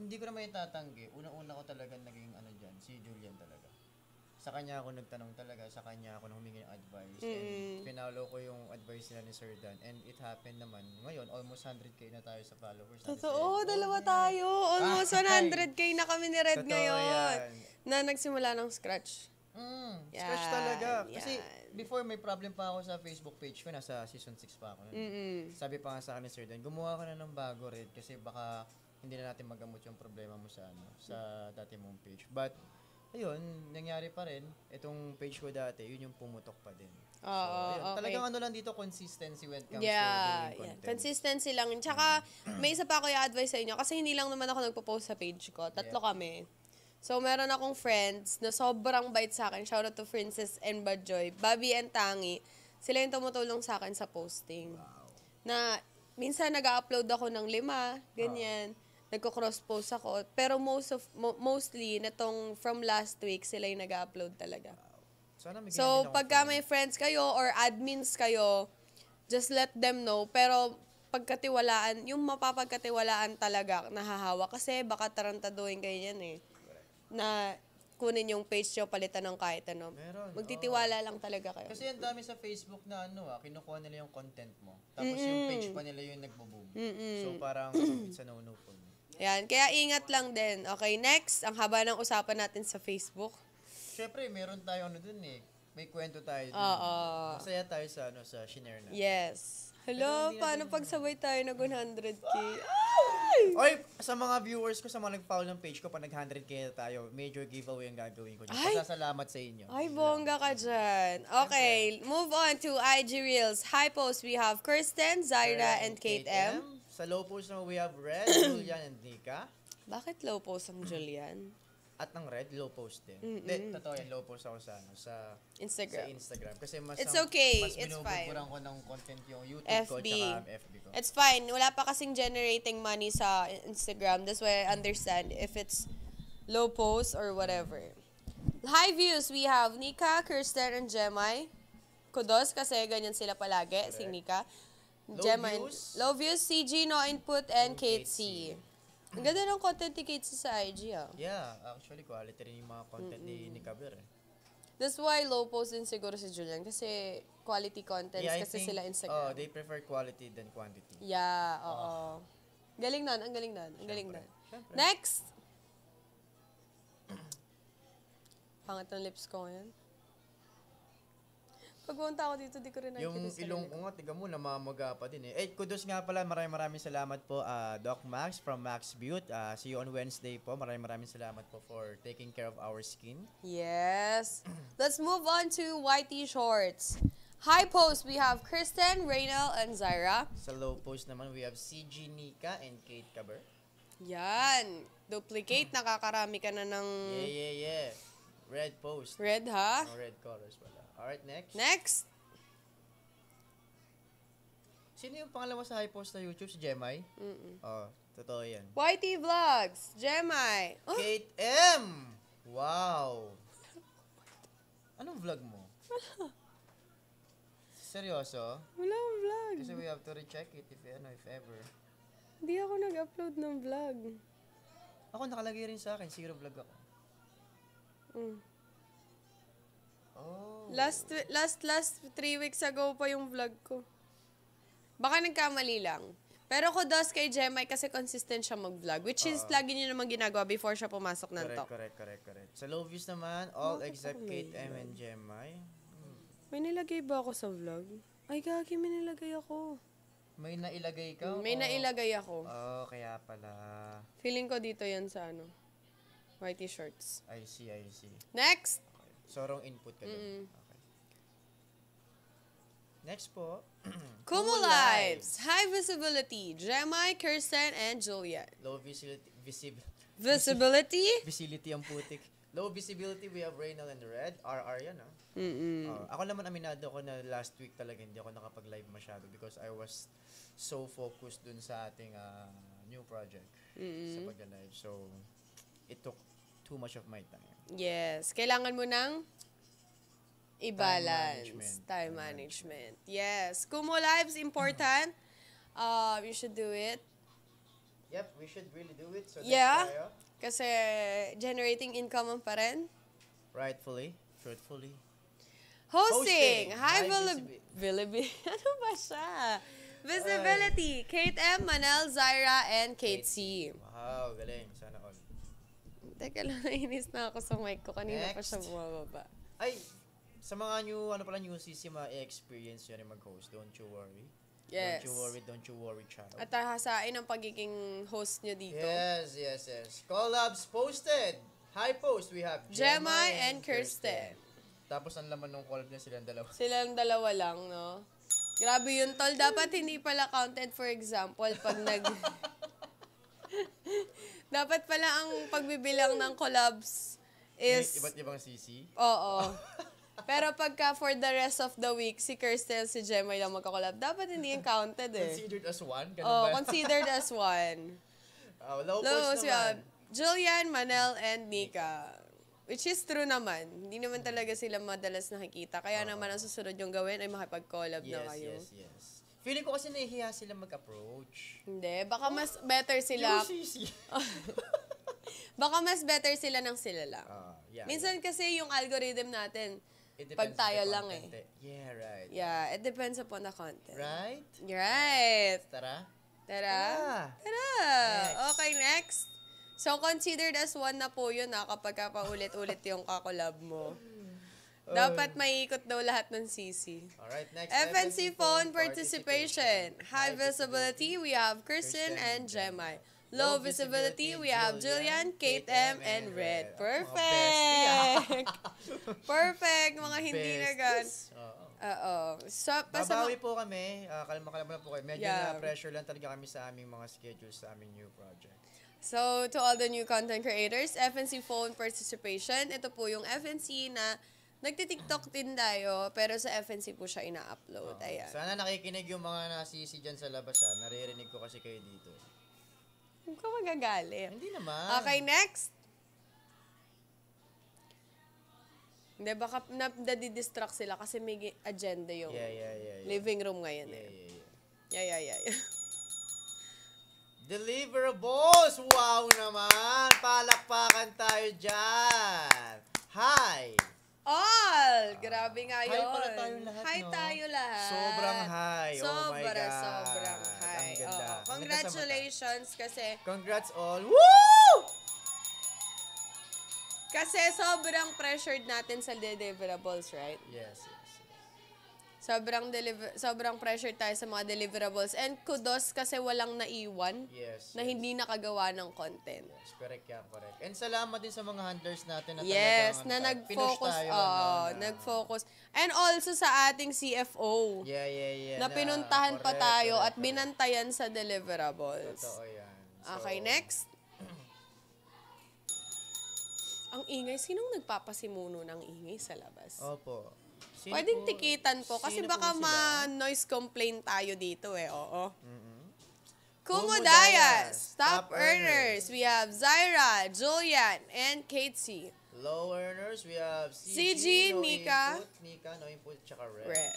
hindi ko naman itatanggi. Una-una ko talaga naging ano dyan, si Julian talaga. Sa kanya ako nagtanong talaga, sa kanya ako humingi ng advice. Mm-hmm. And pinalo ko yung advice nila ni Sir Dan. And it happened naman. Ngayon, almost 100k na tayo sa followers. Totoo, oh, dalawa tayo. Almost 100k na kami ni Red ngayon. Yan. Na nagsimula ng scratch. Mm, yan, Scratch talaga. Kasi yan. before may problem pa ako sa Facebook page ko, nasa season 6 pa ako. Mm-mm. Sabi pa nga sa akin ni Sir Dan, gumawa ka na ng bago red kasi baka hindi na natin magamot yung problema mo sa ano, sa dati mong page. But ayun, nangyari pa rin. Itong page ko dati, yun yung pumutok pa din. Oo, so, okay. Talagang ano lang dito, consistency when it comes yeah, to yeah. Consistency lang. Tsaka, may isa pa ako i-advise sa inyo. Kasi hindi lang naman ako nagpo-post sa page ko. Tatlo yeah. kami. So, meron akong friends na sobrang bait sa akin. Shout out to Princess and Badjoy. Bobby and Tangi. Sila yung tumutulong sa akin sa posting. Wow. Na, minsan nag-upload ako ng lima, ganyan. Wow. Ah. Nagko-cross-post ako. Pero most of, mo, mostly, natong from last week, sila yung nag-upload talaga. Wow. Sana may so, pagka may friends kayo or admins kayo, just let them know. Pero, pagkatiwalaan, yung mapapagkatiwalaan talaga, nahahawa. Kasi, baka tarantaduhin kayo yan eh na kunin yung page nyo, palitan ng kahit ano. Meron. Magtitiwala oo. lang talaga kayo. Kasi ang dami sa Facebook na ano ah, kinukuha nila yung content mo. Tapos mm-hmm. yung page pa nila yung nagbo-boom. Mm-hmm. So parang it's a no-no Yan. Kaya ingat lang din. Okay, next. Ang haba ng usapan natin sa Facebook. Siyempre, meron tayo ano dun eh. May kwento tayo dun. Oo. Masaya tayo sa, ano, sa shinare na. Yes. Hello, paano pagsabay tayo nag 100k? Oy, sa mga viewers ko, sa mga nag-follow ng page ko, pa nag-100k na tayo, major giveaway ang gagawin ko. Ay! Pasasalamat sa inyo. Ay, bongga ka dyan. Okay, move on to IG Reels. High post, we have Kirsten, Zaira, and Kate M. Sa low post naman, we have Red, Julian, and Nika. Bakit low post ang Julian? at ang red, low post din. Mm-mm. Hindi, totoo yan, low post ako sa, ano, sa Instagram. Sa Instagram. Kasi mas, It's okay. mas It's fine. ko ng content yung YouTube FB. ko tsaka FB ko. It's fine. Wala pa kasing generating money sa Instagram. That's why I understand if it's low post or whatever. High views, we have Nika, Kirsten, and Jemai. Kudos kasi ganyan sila palagi, Correct. si Nika. Low Gemma views? Low views, CG, No Input, and Kate C. Ang ganda ng content ni Kate sa IG, ah. Yeah, actually, quality rin yung mga content Mm-mm. ni, ni Kabir. Eh. That's why low post din siguro si Julian kasi quality content yeah, kasi think, sila Instagram. Oh, they prefer quality than quantity. Yeah, ah. oo. Oh. Galing nun, ang galing nun, ang Siyempre. galing nun. Siyempre. Next! Pangat ng lips ko ngayon. Pagpunta ako dito, di ko rin Yung ilong ko nga, tiga mo, namamaga pa din eh. Eh, kudos nga pala, maraming maraming salamat po, ah, Doc Max from Max Beauty. Ah, see you on Wednesday po. Maraming maraming salamat po for taking care of our skin. Yes. Let's move on to whitey shorts. High post, we have Kristen, Raynel, and Zaira. Sa low post naman, we have CG Nika and Kate Caber. Yan. Duplicate, nakakarami ka na ng Yeah, yeah, yeah. Red post. red ha? No red colors pala. Alright, next. Next! Sino yung pangalawa sa high post na YouTube? Si Jemai? Mm-mm. Oh, totoo yan. YT Vlogs, Jemai. Oh? Kate M! Wow! Anong vlog mo? Wala. Seryoso? Wala akong vlog. Kasi we have to recheck it if, ano, if ever. Hindi ako nag-upload ng vlog. Ako nakalagay rin sa akin, zero vlog ako. Mm. Oh. Last, last, last three weeks ago pa yung vlog ko. Baka nagkamali lang. Pero kudos kay Jemay kasi consistent siya mag-vlog. Which is, uh, lagi niya naman ginagawa before siya pumasok ng correct, talk. Correct, correct, correct. Sa low views naman, all Bakit except Kate M and Jemay. Hmm. May nilagay ba ako sa vlog? Ay, gagi, may nilagay ako. May nailagay ka? May oh. nailagay ako. Oh, kaya pala. Feeling ko dito yan sa ano. White t-shirts. I see, I see. Next! So, wrong input ka doon. Okay. Next po. Kumu Lives! High visibility. Jemai, Kirsten, and Juliet. Low visibility. Visib- visibility? visibility ang putik. Low visibility, we have Reynal and Red. RR yan, ah. Mm-mm. Uh, ako naman aminado ko na last week talaga hindi ako nakapag-live masyado because I was so focused dun sa ating uh, new project Mm-mm. sa pag-live. So, it took too much of my time. Yes. Kailangan mo ng i-balance. Time management. Time management. Yes. Kumo Lives, important. Uh, you should do it. Yep, we should really do it. So yeah. Tayo. Uh, Kasi generating income pa rin. Rightfully. Truthfully. Hosting. Hosting. High, High visibility. ano ba siya? Visibility. Ay. Kate M, Manel, Zaira, and Kate C. Wow, galing. Sana Teka lang, nainis na ako sa mic ko. Kanina Next. pa siya bumababa. Ay, sa mga new, ano pala, new CC, ma-experience yun yung mag-host. Don't you worry. Yes. Don't you worry, don't you worry, child. At hahasain ang pagiging host niya dito. Yes, yes, yes. Collabs posted! High post, we have Gemma, Gemma and, and Kirsten. Kirsten. Tapos ang laman ng collab niya silang dalawa. Silang dalawa lang, no? Grabe yun, tol. Dapat hindi pala counted, for example, pag nag... Dapat pala ang pagbibilang ng collabs is... Iba't ibang CC? Oo. Oh. Pero pagka for the rest of the week, si Kirstel, si Gemma yung magkakolab, dapat hindi yung counted eh. Considered as one? Ganun oh, ba? considered as one. Uh, oh, low, low post naman. Julian, Manel, and Nika. Which is true naman. Hindi naman talaga sila madalas nakikita. Kaya uh naman ang susunod yung gawin ay makipag-collab yes, na kayo. Yes, yes, yes. Feeling ko kasi nahihiya sila mag-approach. Hindi. Baka mas better sila... baka mas better sila ng sila lang. Uh, yeah, Minsan yeah. kasi yung algorithm natin, pag tayo lang eh. eh. Yeah, right. Yeah, it depends upon the content. Right? Right. Tara? Tara? Tara. Next. Okay, next. So, considered as one na po yun na kapag paulit-ulit yung kakolab mo. Dapat maiikot daw lahat ng sisi. Alright, next. FNC phone participation. High visibility, we have Kirsten and Jemai. Low visibility, we have Julian, Kate M, and Red. Perfect! Perfect! Mga hindi na gan. Oo. So, Babawi po kami. Uh, Kalma-kalma po kayo. Medyo yeah. na pressure lang talaga kami sa aming mga schedules, sa aming new project. So, to all the new content creators, FNC phone participation. Ito po yung FNC na Nagti-TikTok din tayo, pero sa FNC po siya ina-upload. Oo. Ayan. Sana nakikinig yung mga nasisi dyan sa labas ha. Ah. Naririnig ko kasi kayo dito. Huwag ka magagalit. Hindi naman. Okay, next. Hindi, baka na, nadidistract sila kasi may agenda yung yeah, yeah, yeah, yeah. living room ngayon yeah, eh. Yeah, yeah, yeah. yeah, yeah. Deliverables! Wow naman! Palakpakan tayo dyan! Hi! all! Grabe nga yun. High pala tayong lahat, High no? tayo lahat. Sobrang high. Sobra, oh my God. sobrang high. Ang ganda. Oo. Congratulations kasi... Congrats all. Woo! Kasi sobrang pressured natin sa deliverables, right? Yes, yes. Sobrang deliver sobrang pressure tayo sa mga deliverables and kudos kasi walang naiwan yes, na yes. hindi nakagawa ng content. Yes, correct yan, correct. And salamat din sa mga handlers natin na Yes, ano na nag-focus tayo, oh, ano, na, ano. nag-focus. And also sa ating CFO. Yeah, yeah, yeah. Na, na pinuntahan correct, pa tayo correct, at correct. binantayan sa deliverables. Totoo yan. So, okay, next. Ang ingay, sinong nagpapasimuno ng ingay sa labas? Opo. Sino Pwedeng po, tikitan po kasi baka po ma-noise complaint tayo dito eh. Oo. Mm-hmm. Kumudayas, top, earners. We have Zaira, Julian, and Katie. Low earners, we have CG, CG no Nika. Nika, no input, tsaka Red. Red.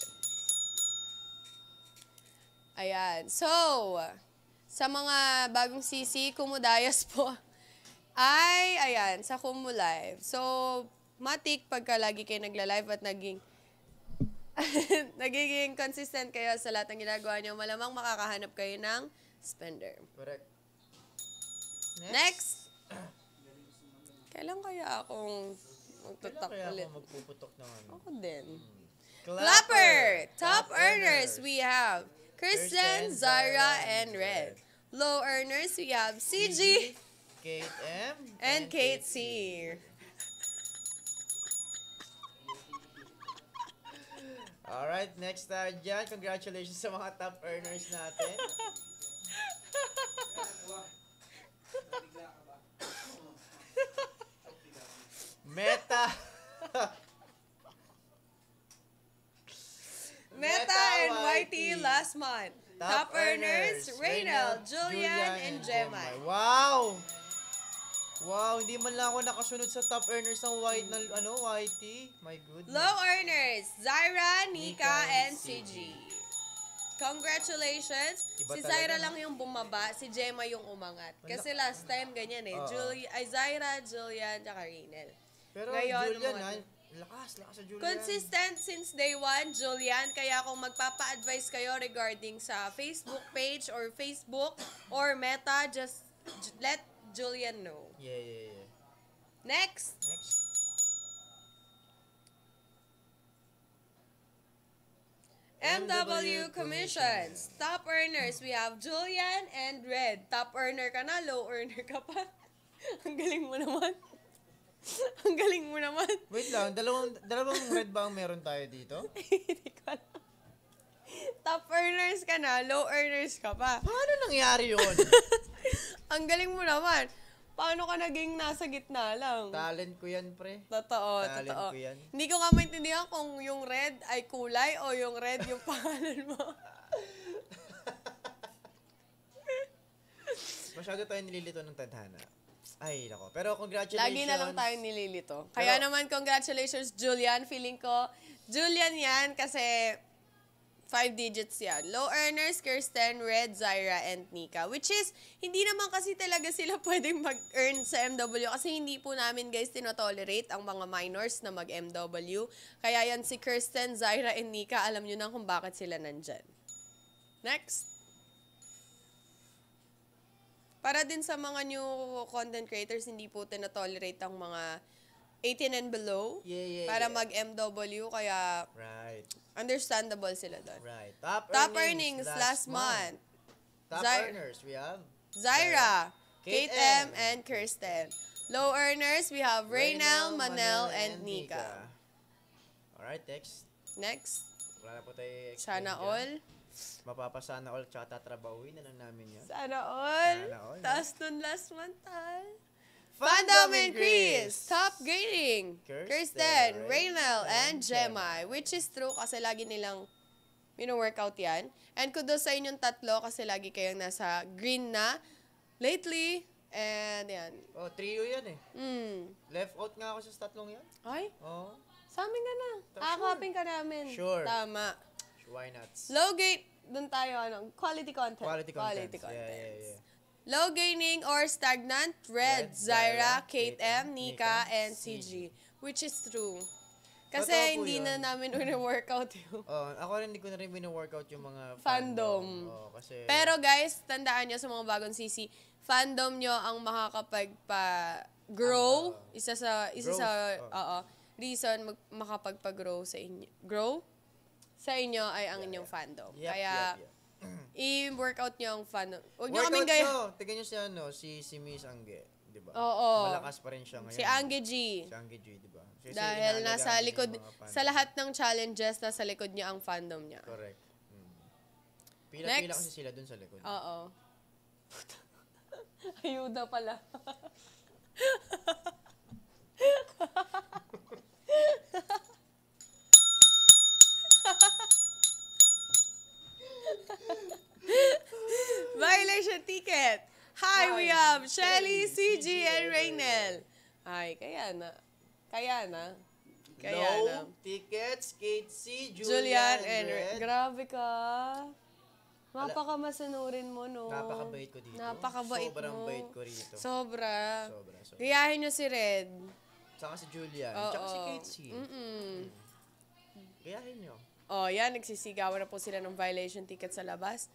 Ayan. So, sa mga bagong CC, kumudayas po. Ay, ayan, sa Kumu Live. So, matik pagka lagi kayo nagla-live at naging nagiging consistent kayo sa lahat ng ginagawa nyo, malamang makakahanap kayo ng spender. Correct. Next. Kailan kaya akong magtutok Kailan kaya ulit? magpuputok ng ano? Ako din. Hmm. Clapper! Top, earners, we have Kirsten, Zara, and Red. Low earners, we have CG, Kate M, and, Kate C. Alright, next tayo dyan. Congratulations sa mga top earners natin. Meta! Meta, and YT last month. Top, top earners, earners Julian, Julian, and Jemai. Wow! Wow, hindi man lang ako nakasunod sa top earners ng white na ano, YT. My goodness. Low earners, Zaira, Nika, and CG. Congratulations. Iba si Zaira lang yung bumaba, si Gemma yung umangat. Kasi last time ganyan eh. Uh, Julia, ay Zaira, Julian, tsaka Rinel. Pero Ngayon, Julian, mga, Lakas, lakas sa Julian. Consistent since day one, Julian. Kaya kung magpapa-advise kayo regarding sa Facebook page or Facebook or Meta, just let Julian know. Yeah, yeah, yeah. Next! Next. MW Commission. Top earners, we have Julian and Red. Top earner ka na, low earner ka pa. Ang galing mo naman. ang galing mo naman. Wait lang, dalawang, dalawang red ba ang meron tayo dito? Hindi ko Top earners ka na, low earners ka pa. Paano nangyari yun? ang galing mo naman paano ka naging nasa gitna lang? Talent ko yan, pre. Totoo, Talent totoo. ko yan. Hindi ko nga maintindihan kung yung red ay kulay o yung red yung pangalan mo. Masyado tayo nililito ng tadhana. Ay, nako. Pero congratulations. Lagi na lang tayo nililito. Kaya Pero, naman, congratulations, Julian. Feeling ko, Julian yan kasi Five digits yan. Low earners, Kirsten, Red, Zaira, and Nika. Which is, hindi naman kasi talaga sila pwedeng mag-earn sa MW kasi hindi po namin guys tinotolerate ang mga minors na mag-MW. Kaya yan si Kirsten, Zaira, and Nika, alam nyo na kung bakit sila nandyan. Next. Para din sa mga new content creators, hindi po tinotolerate ang mga 18 and below. Yeah, yeah, Para yeah. mag-MW, kaya right. understandable sila doon. Right. Top, Top earnings, earnings last, last month. month. Top Zy earners, we have? Zyra, KTM, and Kirsten. Low earners, we have Raynel, Manel, Manel, and Nika. Nika. Alright, next. Next. Wala na po tayo Sana dyan. all. Mapapasana all, tsaka tatrawawin na lang namin yan. Sana all. Sana all. Tapos last month, tal. Fandom increase! Top gaining! Kirsten, Kirsten Raynel, and Gemma. Which is true kasi lagi nilang mino-workout yan. And kudos sa inyong tatlo kasi lagi kayong nasa green na lately. And yan. Oh, trio yan eh. Mm. Left out nga ako sa tatlong yan. Ay? Oo. Oh. Sa amin ka na. Aakapin sure. ka namin. Sure. Tama. Why not? Low gate, dun tayo, ano, quality content. Quality content. Quality content. Yeah, yeah, yeah. Low gaining or stagnant, red, Zyra, Kate M, Nika, and CG. Which is true. Kasi Totoo hindi yun. na namin una workout yun. Oh, ako rin hindi ko na rin bino-workout yung mga Fandom. Oh, kasi Pero guys, tandaan nyo sa mga bagong CC, fandom nyo ang makakapagpa-grow. Isa sa, isa Growth. sa, uh, reason mag- makapagpa-grow sa inyo. Grow? Sa inyo ay ang inyong fandom. Yep, Kaya, yep, yep i-workout niyo ang fan. Huwag niyo kaming gaya. Workout Tignan niyo si ano, si, si Miss Angge. Di ba? Oo. Malakas pa rin siya ngayon. Si Angge G. Si Angge G, di ba? Si, Dahil si nasa likod, sa lahat ng challenges, nasa likod niya ang fandom niya. Correct. Hmm. Pila-pila kasi sila dun sa likod. Oo. Ayuda pala. Violation ticket. Hi, Hi. we have Shelly, CG, and Raynel. Ay, kaya na. Kaya na. Kaya no na. tickets, Casey, Julian, Julian and Red. Grabe ka. Napaka-masunurin mo, no? Napakabait ko dito. Napakabait Sobrang mo. bait ko rito. Sobra. Sobra, sobra. Gayahin nyo si Red. Tsaka si Julian. Oh, Tsaka oh. si Casey. Mm-mm. Gayahin nyo. Oh, yan. Nagsisigawan na po sila ng violation ticket sa labas.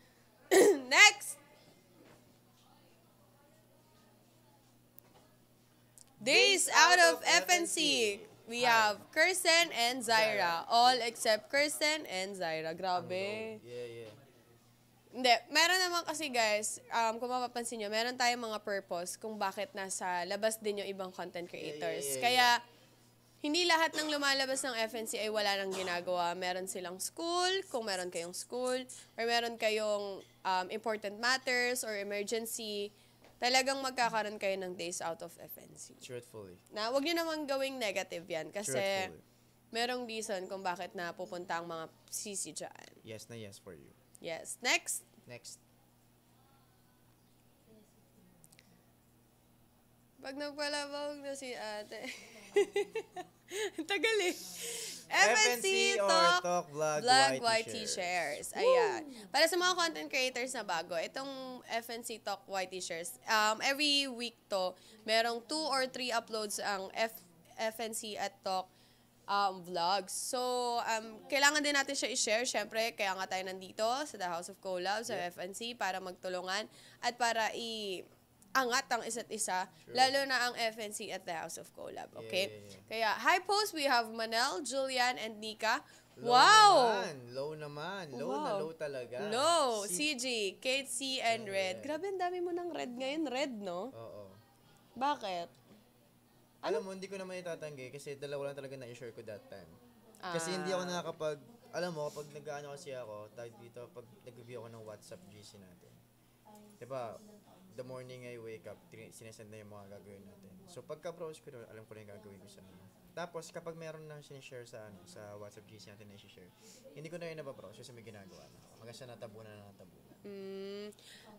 Next! out of FNC. We have Kirsten and Zaira. All except Kirsten and Zaira. Grabe. Yeah, yeah. Hindi, meron naman kasi guys, um, kung mapapansin nyo, meron tayong mga purpose kung bakit nasa labas din yung ibang content creators. Yeah, yeah, yeah, Kaya, hindi lahat ng lumalabas ng FNC ay wala nang ginagawa. Meron silang school, kung meron kayong school, or meron kayong um, important matters or emergency talagang magkakaroon kayo ng days out of FNC. Truthfully. Na wag niyo namang gawing negative yan kasi Truthfully. merong reason kung bakit napupunta ang mga CC dyan. Yes na yes for you. Yes. Next. Next. Pag nagpalabog na si ate. Tagal eh. FNC, Talk, Talk Vlog, Vlog YT, YT Shares. Ayan. Para sa mga content creators na bago, itong FNC Talk YT Shares, um, every week to, merong two or three uploads ang F FNC at Talk um, vlogs. So, um, kailangan din natin siya i-share. syempre, kaya nga tayo nandito sa The House of Collabs, sa yeah. FNC, para magtulungan at para i- angat ang isa't isa, True. lalo na ang FNC at the House of Collab, okay? Yeah. Kaya, high post, we have Manel, Julian, and Nika. Low wow! Naman, low naman. Low wow. na low talaga. Low. C- CG, Kate C, and yeah. Red. Grabe, ang dami mo ng red ngayon. Red, no? Oo. Bakit? Ano? Alam mo, hindi ko naman itatanggi kasi dalawa lang talaga na-share ko that time. Ah. Kasi hindi ako ah. nakakapag, alam mo, pag nag-ano kasi ako, tag dito, pag nag-review ako ng WhatsApp GC natin. Diba, the morning I wake up, sinesend na yung mga gagawin natin. So pagka-browse ko alam ko na yung gagawin ko sa ano. Tapos kapag meron na sinishare sa ano, sa WhatsApp GC natin na i-share, hindi ko na yun nababrowse kasi may ginagawa na. Hanggang sa natabunan na natabunan. Mm.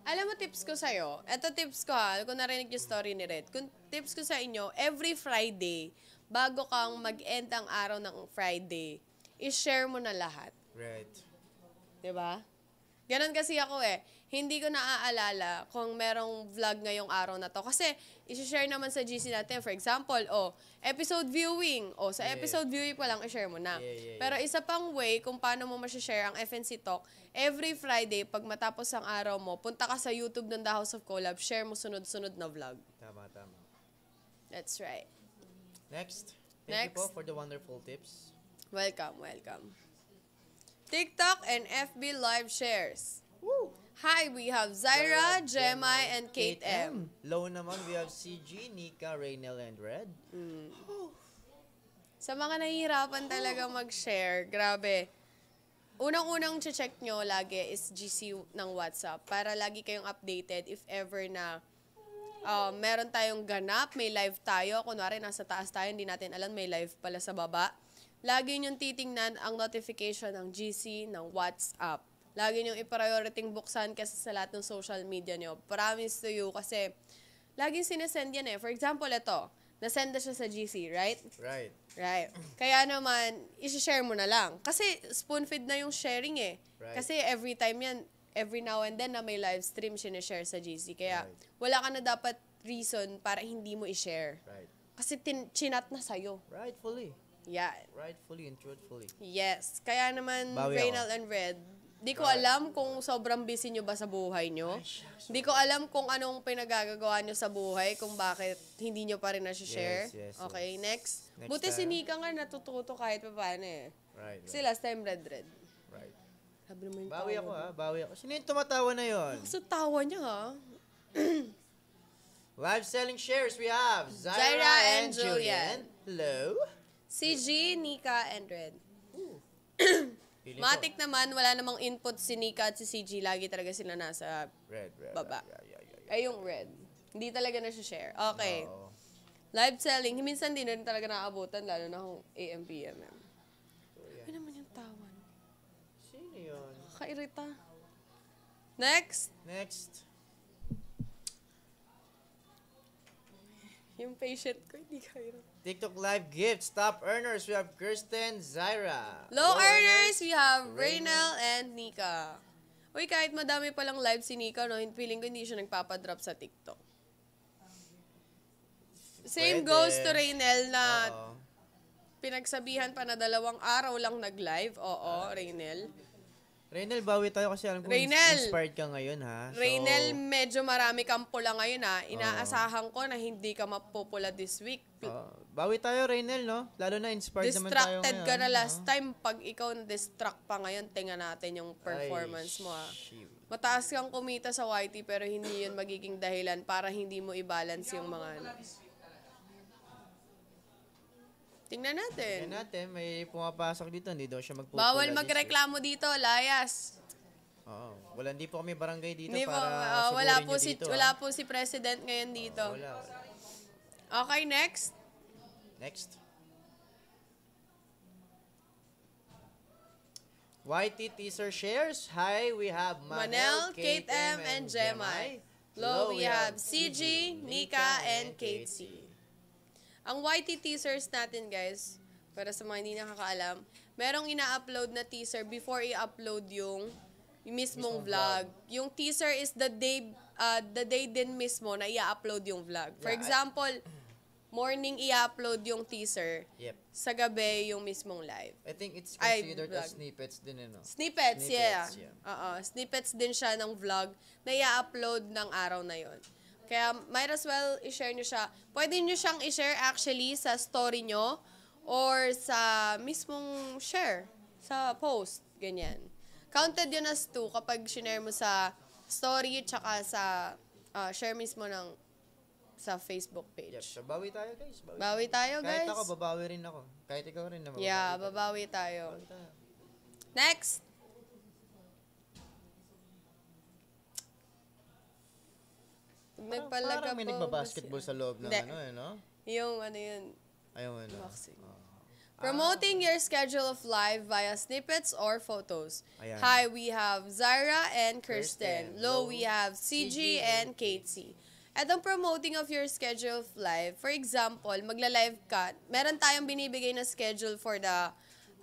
Alam mo, tips ko sa'yo, eto tips ko ha, kung narinig yung story ni Red, kung tips ko sa inyo, every Friday, bago kang mag-end ang araw ng Friday, i-share mo na lahat. Right. 'Di ba? Ganon kasi ako eh. Hindi ko naaalala kung merong vlog ngayong araw na to. Kasi, isi-share naman sa GC natin. For example, oh, episode viewing. Oh, sa yeah. episode viewing pa lang, i-share mo na. Yeah, yeah, yeah. Pero isa pang way kung paano mo masashare ang FNC Talk, every Friday, pag matapos ang araw mo, punta ka sa YouTube ng The House of Collab, share mo sunod-sunod na vlog. Tama, tama. That's right. Next. Thank Next. you po for the wonderful tips. Welcome, welcome. TikTok and FB live shares. Woo. Hi, we have Zaira, Jemai, and Kate, M. Low naman, we have CG, Nika, Raynel, and Red. Mm. Sa mga nahihirapan talaga mag-share, grabe. Unang-unang check nyo lagi is GC ng WhatsApp para lagi kayong updated if ever na uh, meron tayong ganap, may live tayo. Kunwari, nasa taas tayo, hindi natin alam, may live pala sa baba Lagi niyong titingnan ang notification ng GC, ng WhatsApp. Lagi niyong iprioriting buksan kasi sa lahat ng social media niyo. Promise to you kasi laging sinesend yan eh. For example, ito. Nasenda siya sa GC, right? Right. Right. Kaya naman, isi-share mo na lang. Kasi spoon-feed na yung sharing eh. Right. Kasi every time yan, every now and then na may live stream, sinishare sa GC. Kaya right. wala ka na dapat reason para hindi mo i-share. Right. Kasi tin- chinat na sa'yo. Rightfully. Yeah. Rightfully and truthfully. Yes. Kaya naman, Bawi Reynald and Red, Di ko alam kung sobrang busy nyo ba sa buhay nyo. Di ko alam kung anong pinagagagawa nyo sa buhay, kung bakit hindi nyo pa rin na-share. Yes, yes, okay, yes. next. next Buti time. si Nika nga natututo kahit pa paano eh. Right, right. Kasi last time, Red Red. Right. Sabi naman yung Bawi tawa ako ha, ah, bawi ako. Sino yung tumatawa na yon? Sa tawa niya ha. Ah? Live selling shares, we have Zyra, Zyra and, and Julian. Julian. Hello. Si G, Nika, and Red. Matik naman, wala namang input si Nika at si CG. Lagi talaga sila nasa Red, red. baba. Yeah, yeah, yeah, yeah. Ay, yung Red. Hindi talaga na share. Okay. No. Live selling. Minsan din rin talaga nakaabutan, lalo na kung AM, PM. Oh, yeah. Ano naman yung tawan? Sino yun? Kairita. Next. Next. Yung patient ko, hindi kayo. TikTok live gifts. Top earners, we have Kirsten, Zaira. Low, Low earners, earners, we have Raynel and Nika. Uy, kahit madami palang live si Nika, no? Feeling ko hindi siya nagpapadrop sa TikTok. Same Pwede. goes to Raynel na Oo. pinagsabihan pa na dalawang araw lang nag-live. Oo, Raynel. Raynel, bawi tayo kasi alam ko Raynel, inspired ka ngayon ha. So, Raynel, medyo marami kang pula ngayon ha. Inaasahan uh, ko na hindi ka mapupula this week. Uh, bawi tayo Raynel, no? Lalo na inspired naman tayo ngayon. Distracted ka na last uh. time. Pag ikaw na-distract pa ngayon, tingnan natin yung performance Ay, mo ha. Mataas kang kumita sa YT pero hindi yun magiging dahilan para hindi mo i-balance yung mga ano. Tingnan natin. Tingnan natin, may pumapasok dito, hindi daw siya magpupula. Bawal magreklamo dito, Layas. Oo. Oh, wala, hindi po kami barangay dito hindi para po, oh, ah, wala po si dito, Wala ah. po si President ngayon dito. Oh, wala. Okay, next. Next. YT teaser shares. Hi, we have Manel, Kate M, and Gemma. Low, we have CG, Nika, and Katie. Ang YT teasers natin, guys, para sa mga hindi nakakaalam, merong ina-upload na teaser before i-upload yung mismong vlog. vlog. Yung teaser is the day uh, the day din mismo na i-upload yung vlog. For yeah, example, I... morning i-upload yung teaser. Yep. Sa gabi yung mismong live. I think it's considered Ay, as snippets din eh, no? Snippets, snippets yeah. yeah. Uh uh-uh, Oo, snippets din siya ng vlog na i-upload ng araw na yon. Kaya might as well i-share nyo siya. Pwede nyo siyang i-share actually sa story nyo or sa mismong share, sa post, ganyan. Counted yun as two kapag share mo sa story tsaka sa uh, share mismo ng sa Facebook page. Yep. So, bawi tayo, guys. Bawi, bawi tayo, guys. Kahit ako, babawi rin ako. Kahit ikaw rin na babawi. Yeah, babawi tayo. tayo. Next! nagpalaga parang may nagbabasketball sa loob ng ano, eh, no? Yung ano yun. Ayaw ano. Ah. Boxing. Oh. Promoting ah. your schedule of live via snippets or photos. Ayan. Hi, we have Zaira and Kirsten. Kirsten. Low, we have CG, CG and Katie. At promoting of your schedule of live, for example, magla-live ka, meron tayong binibigay na schedule for the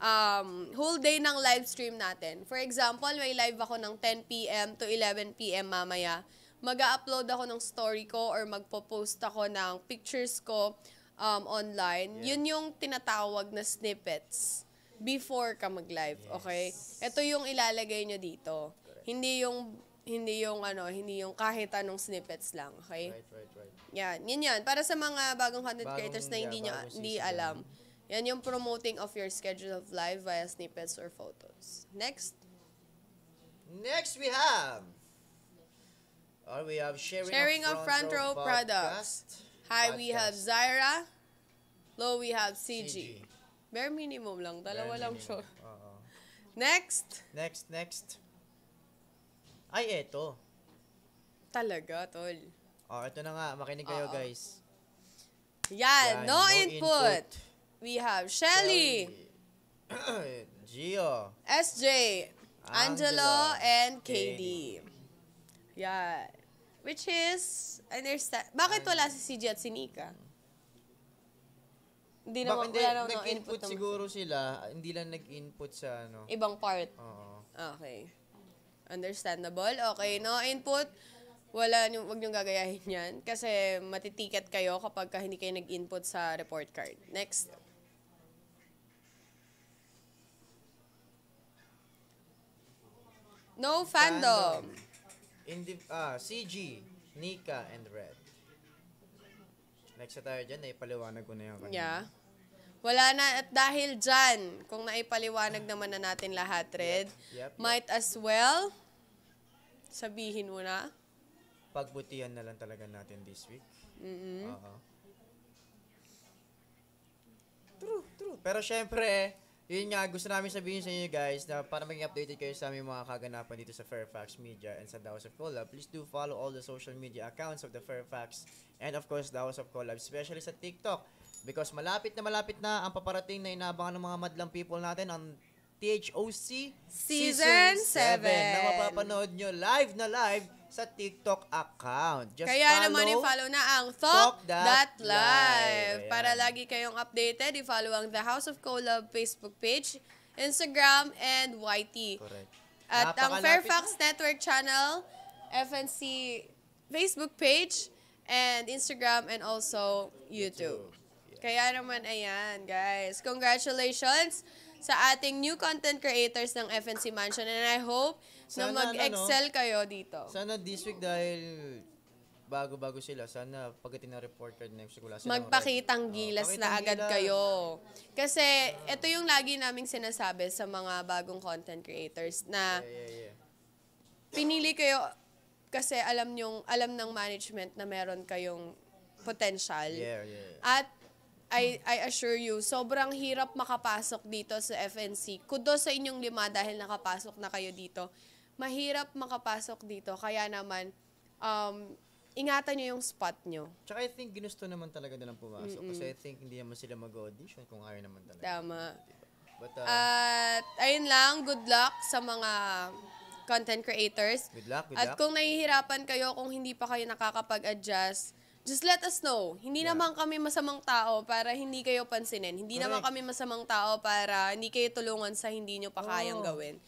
um, whole day ng live stream natin. For example, may live ako ng 10pm to 11pm mamaya mag upload ako ng story ko or magpo-post ako ng pictures ko um, online, yeah. yun yung tinatawag na snippets before ka mag-live, yes. okay? Ito yung ilalagay nyo dito. Correct. Hindi yung hindi yung ano, hindi yung kahit anong snippets lang, okay? Right, right, right. Yan, yun yan. Para sa mga bagong content bagong, creators na hindi yeah, nyo, hindi alam. Yan yung promoting of your schedule of live via snippets or photos. Next. Next we have Or we have sharing, sharing of front, of front row, row products. Hi, podcast. we have Zaira. Low, we have CG. CG. Bare minimum lang. Dalawa lang show. uh Next. Next, next. Ay, eto. Talaga, tol. Oh, eto na nga. Makinig kayo, Uh-oh. guys. Yan. Yan. No, no input. input. We have Shelly. Gio. SJ. Angelo, Angelo and KD. KD. Yeah. Which is, understand. Bakit wala si CJ at si Nika? Hindi naman, Bak- wala naman no, Nag-input input siguro sila. Hindi lang nag-input sa ano. Ibang part. Oo. Okay. Understandable. Okay, no input. Wala, nyo, wag niyong gagayahin yan. Kasi matitiket kayo kapag ka hindi kayo nag-input sa report card. Next. No fandom. fandom. Indi ah, CG, Nika, and Red. Next na tayo dyan, naipaliwanag ko na yung kanina. Yeah. Wala na, at dahil dyan, kung naipaliwanag naman na natin lahat, Red, yep, yep, might as well, sabihin mo na. Pagbutihan na lang talaga natin this week. Mm-hmm. Uh-huh. True, true. Pero syempre, yun nga, gusto namin sabihin sa inyo guys na para maging updated kayo sa aming mga kaganapan dito sa Fairfax Media and sa The of Collab, please do follow all the social media accounts of the Fairfax and of course The of Collab, especially sa TikTok. Because malapit na malapit na ang paparating na inaabangan ng mga madlang people natin ang THOC Season, Season 7. 7 na mapapanood nyo live na live sa TikTok account. Just Kaya follow, naman i-follow na ang Talk, That, Live. Para lagi kayong updated, i-follow ang The House of Collab Facebook page, Instagram, and YT. Correct. At ang Fairfax Network Channel, FNC Facebook page, and Instagram, and also YouTube. YouTube. Kaya naman, ayan, guys. Congratulations sa ating new content creators ng FNC Mansion. And I hope sana, na ano, mag-excel ano, kayo dito. Sana this week dahil bago-bago sila, sana pagdating ng reporter card next week wala silang Magpakitang gilas oh, na agad gilas. kayo. Kasi ito yung lagi naming sinasabi sa mga bagong content creators na yeah, yeah, yeah. pinili kayo kasi alam yung alam ng management na meron kayong potential. Yeah, yeah. At I, I assure you, sobrang hirap makapasok dito sa FNC. Kudos sa inyong lima dahil nakapasok na kayo dito mahirap makapasok dito. Kaya naman, um, ingatan nyo yung spot nyo. Tsaka I think ginusto naman talaga nilang pumasok. Mm-mm. Kasi I think hindi naman sila mag-audition kung ayaw naman talaga. Tama. But, uh, At ayun lang, good luck sa mga content creators. Good luck, good luck. At kung nahihirapan kayo, kung hindi pa kayo nakakapag-adjust, just let us know. Hindi yeah. naman kami masamang tao para hindi kayo pansinin. Hindi Correct. naman kami masamang tao para hindi kayo tulungan sa hindi nyo pa kayang oh. gawin.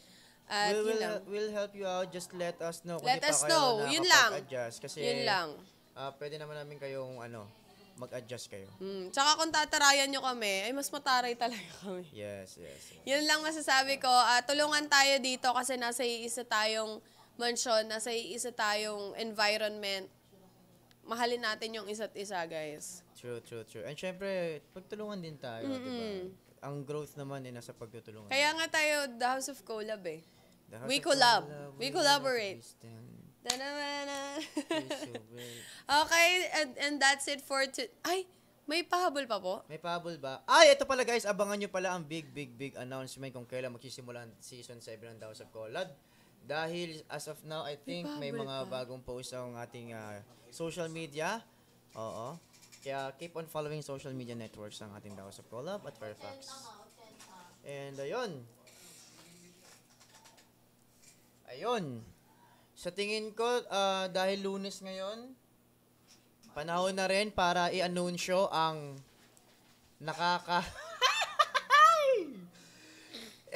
At we'll, we'll, lang. we'll help you out. Just let us know. Let us know. Yun lang. Adjust. Kasi, yun lang. Uh, pwede naman namin kayong ano, mag-adjust kayo. Mm. Tsaka kung tatarayan nyo kami, ay mas mataray talaga kami. Yes, yes. yes. Yun lang masasabi ko. Uh, tulungan tayo dito kasi nasa iisa tayong mansion, nasa iisa tayong environment. Mahalin natin yung isa't isa, guys. True, true, true. And syempre, pagtulungan din tayo, mm-hmm. di ba? Ang growth naman ay eh, nasa pagtutulungan. Kaya nga tayo, The House of Collab eh. We collab. We collaborate. okay, and, and that's it for to Ay, may pahabol pa po? May pahabol ba? Ay, ito pala guys, abangan nyo pala ang big, big, big announcement kung kailan magsisimula ang season 7 ng House of Collab. Dahil as of now, I think may, may mga pa. bagong post ang ating uh, social media. Oo. Kaya keep on following social media networks ng ating House of Collab at Fairfax. And ayun, Ayun. Sa tingin ko, uh, dahil lunes ngayon, panahon na rin para i-anunsyo ang nakaka...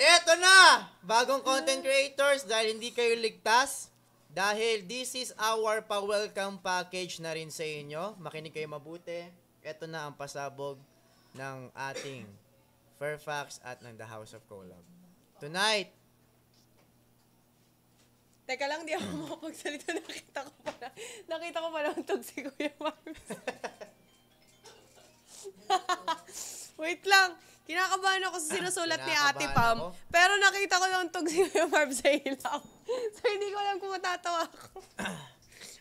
Eto na! Bagong content creators dahil hindi kayo ligtas. Dahil this is our pa-welcome package na rin sa inyo. Makinig kayo mabuti. Eto na ang pasabog ng ating Fairfax at ng The House of Colab. Tonight, Teka lang, di ako mm. makapagsalita. Nakita ko pa nakita ko pa lang tog si Kuya Marvin. Wait lang. Kinakabahan ako sa sinusulat ni Ate Pam. Ako? Pero nakita ko yung tog si Kuya Marv sa ilaw. so hindi ko alam kung matatawa ako.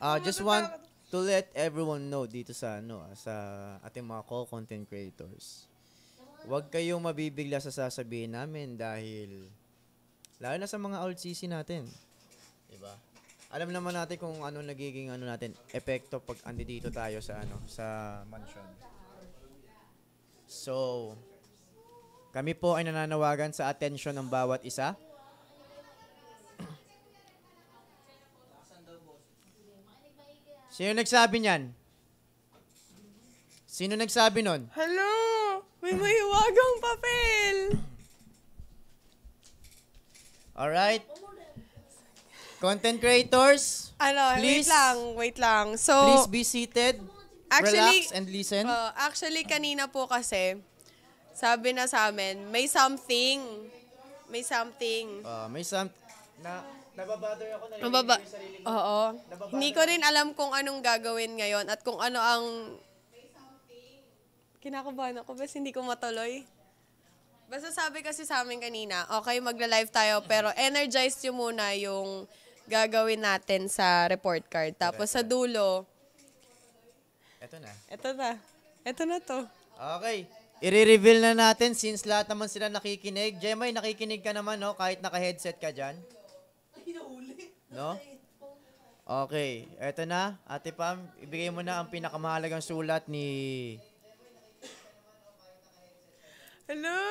uh, just want to let everyone know dito sa ano ah, sa ating mga co-content creators. Huwag kayong mabibigla sa sasabihin namin dahil lalo na sa mga old CC natin Diba? Alam naman natin kung ano nagiging ano natin, epekto pag andito tayo sa ano, sa mansion. So, kami po ay nananawagan sa atensyon ng bawat isa. Sino nagsabi niyan? Sino nagsabi nun? Hello! May mahiwagang papel! Alright. Content creators, ano, please. wait lang, wait lang. So, please be seated, actually, relax, and listen. Uh, actually, kanina po kasi, sabi na sa amin, may something. May something. Uh, may something. Na, nababother ako na Nababa ko sarili ko. Oo. Hindi ko rin alam kung anong gagawin ngayon at kung ano ang... Kinakabahan ako, basta hindi ko matuloy. Basta sabi kasi sa amin kanina, okay, magla-live tayo, pero energize nyo muna yung gagawin natin sa report card. Tapos sa dulo, Ito na. Ito na. Ito na to. Okay. I-reveal na natin since lahat naman sila nakikinig. Jemay, nakikinig ka naman, no? Kahit naka-headset ka dyan. No? Okay. Ito na. Ate Pam, ibigay mo na ang pinakamahalagang sulat ni... Hello!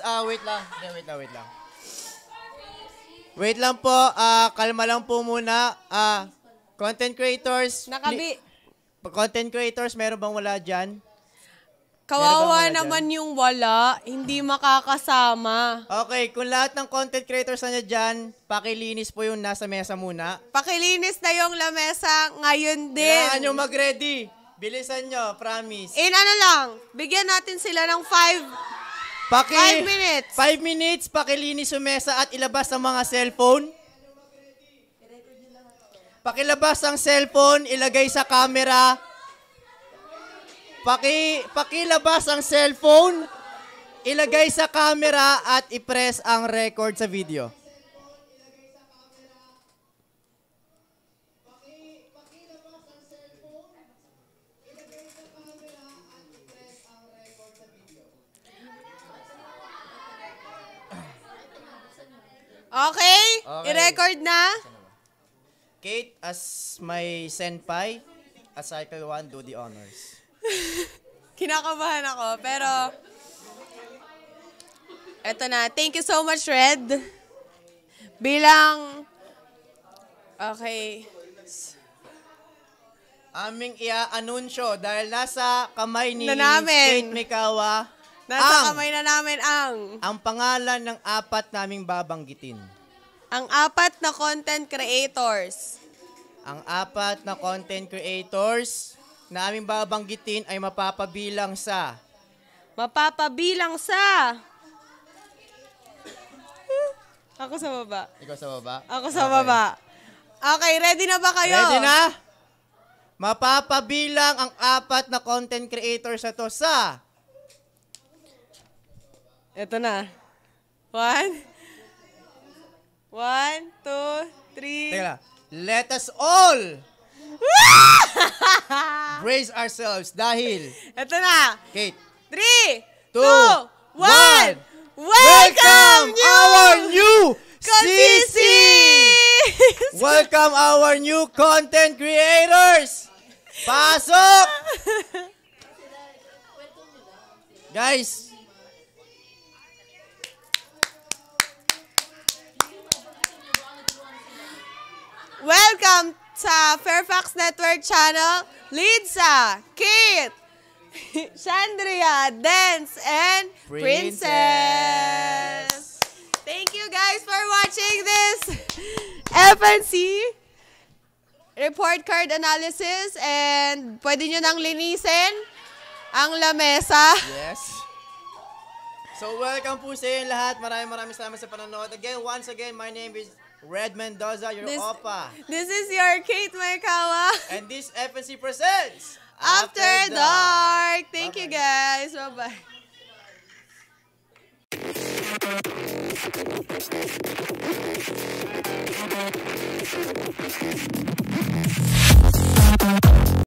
guys. Uh, ah, wait lang. Hindi, wait lang, wait lang. Wait lang po. Uh, kalma lang po muna. Uh, content creators. Nakabi. Pli- content creators, meron bang wala dyan? Kawawa naman dyan? yung wala, hindi makakasama. Okay, kung lahat ng content creators na dyan, pakilinis po yung nasa mesa muna. Pakilinis na yung lamesa ngayon din. Kailangan nyo mag-ready. Bilisan nyo, promise. In ano lang, bigyan natin sila ng five Paki, five minutes. Five minutes, pakilinis yung mesa at ilabas ang mga cellphone. Pakilabas ang cellphone, ilagay sa camera. Paki, pakilabas ang cellphone, ilagay sa camera at i-press ang record sa video. Okay? Okay. I-record na? Kate, as my senpai, as cycle 1, do the honors. Kinakabahan ako, pero... Eto na. Thank you so much, Red. Bilang... Okay. Aming ia-anunsyo dahil nasa kamay ni na namin. Kate Mikawa Nasa ang, kamay na namin ang... Ang pangalan ng apat naming babanggitin. Ang apat na content creators. Ang apat na content creators na aming babanggitin ay mapapabilang sa... Mapapabilang sa... Ako sa baba. Ikaw sa baba? Ako sa okay. baba. Okay, ready na ba kayo? Ready na? Mapapabilang ang apat na content creators na to sa ito na. One. One, two, three. Teka, let us all brace ourselves dahil... Ito na. Kate. Three, two, two one. Welcome, welcome our new CC! welcome our new content creators! Pasok! Guys, Welcome sa Fairfax Network Channel, Lidsa, Kit, Chandria, Dance, and Princess. Princess. Thank you guys for watching this FNC report card analysis and pwede nyo nang linisin ang lamesa. Yes. So welcome po sa inyo lahat. Maraming maraming salamat sa panonood. Again, once again, my name is Red Mendoza, your this, opa. Ah. This is your Kate Maekawa. And this FNC presents After, After Dark. Dark. Thank bye -bye. you guys. Bye-bye.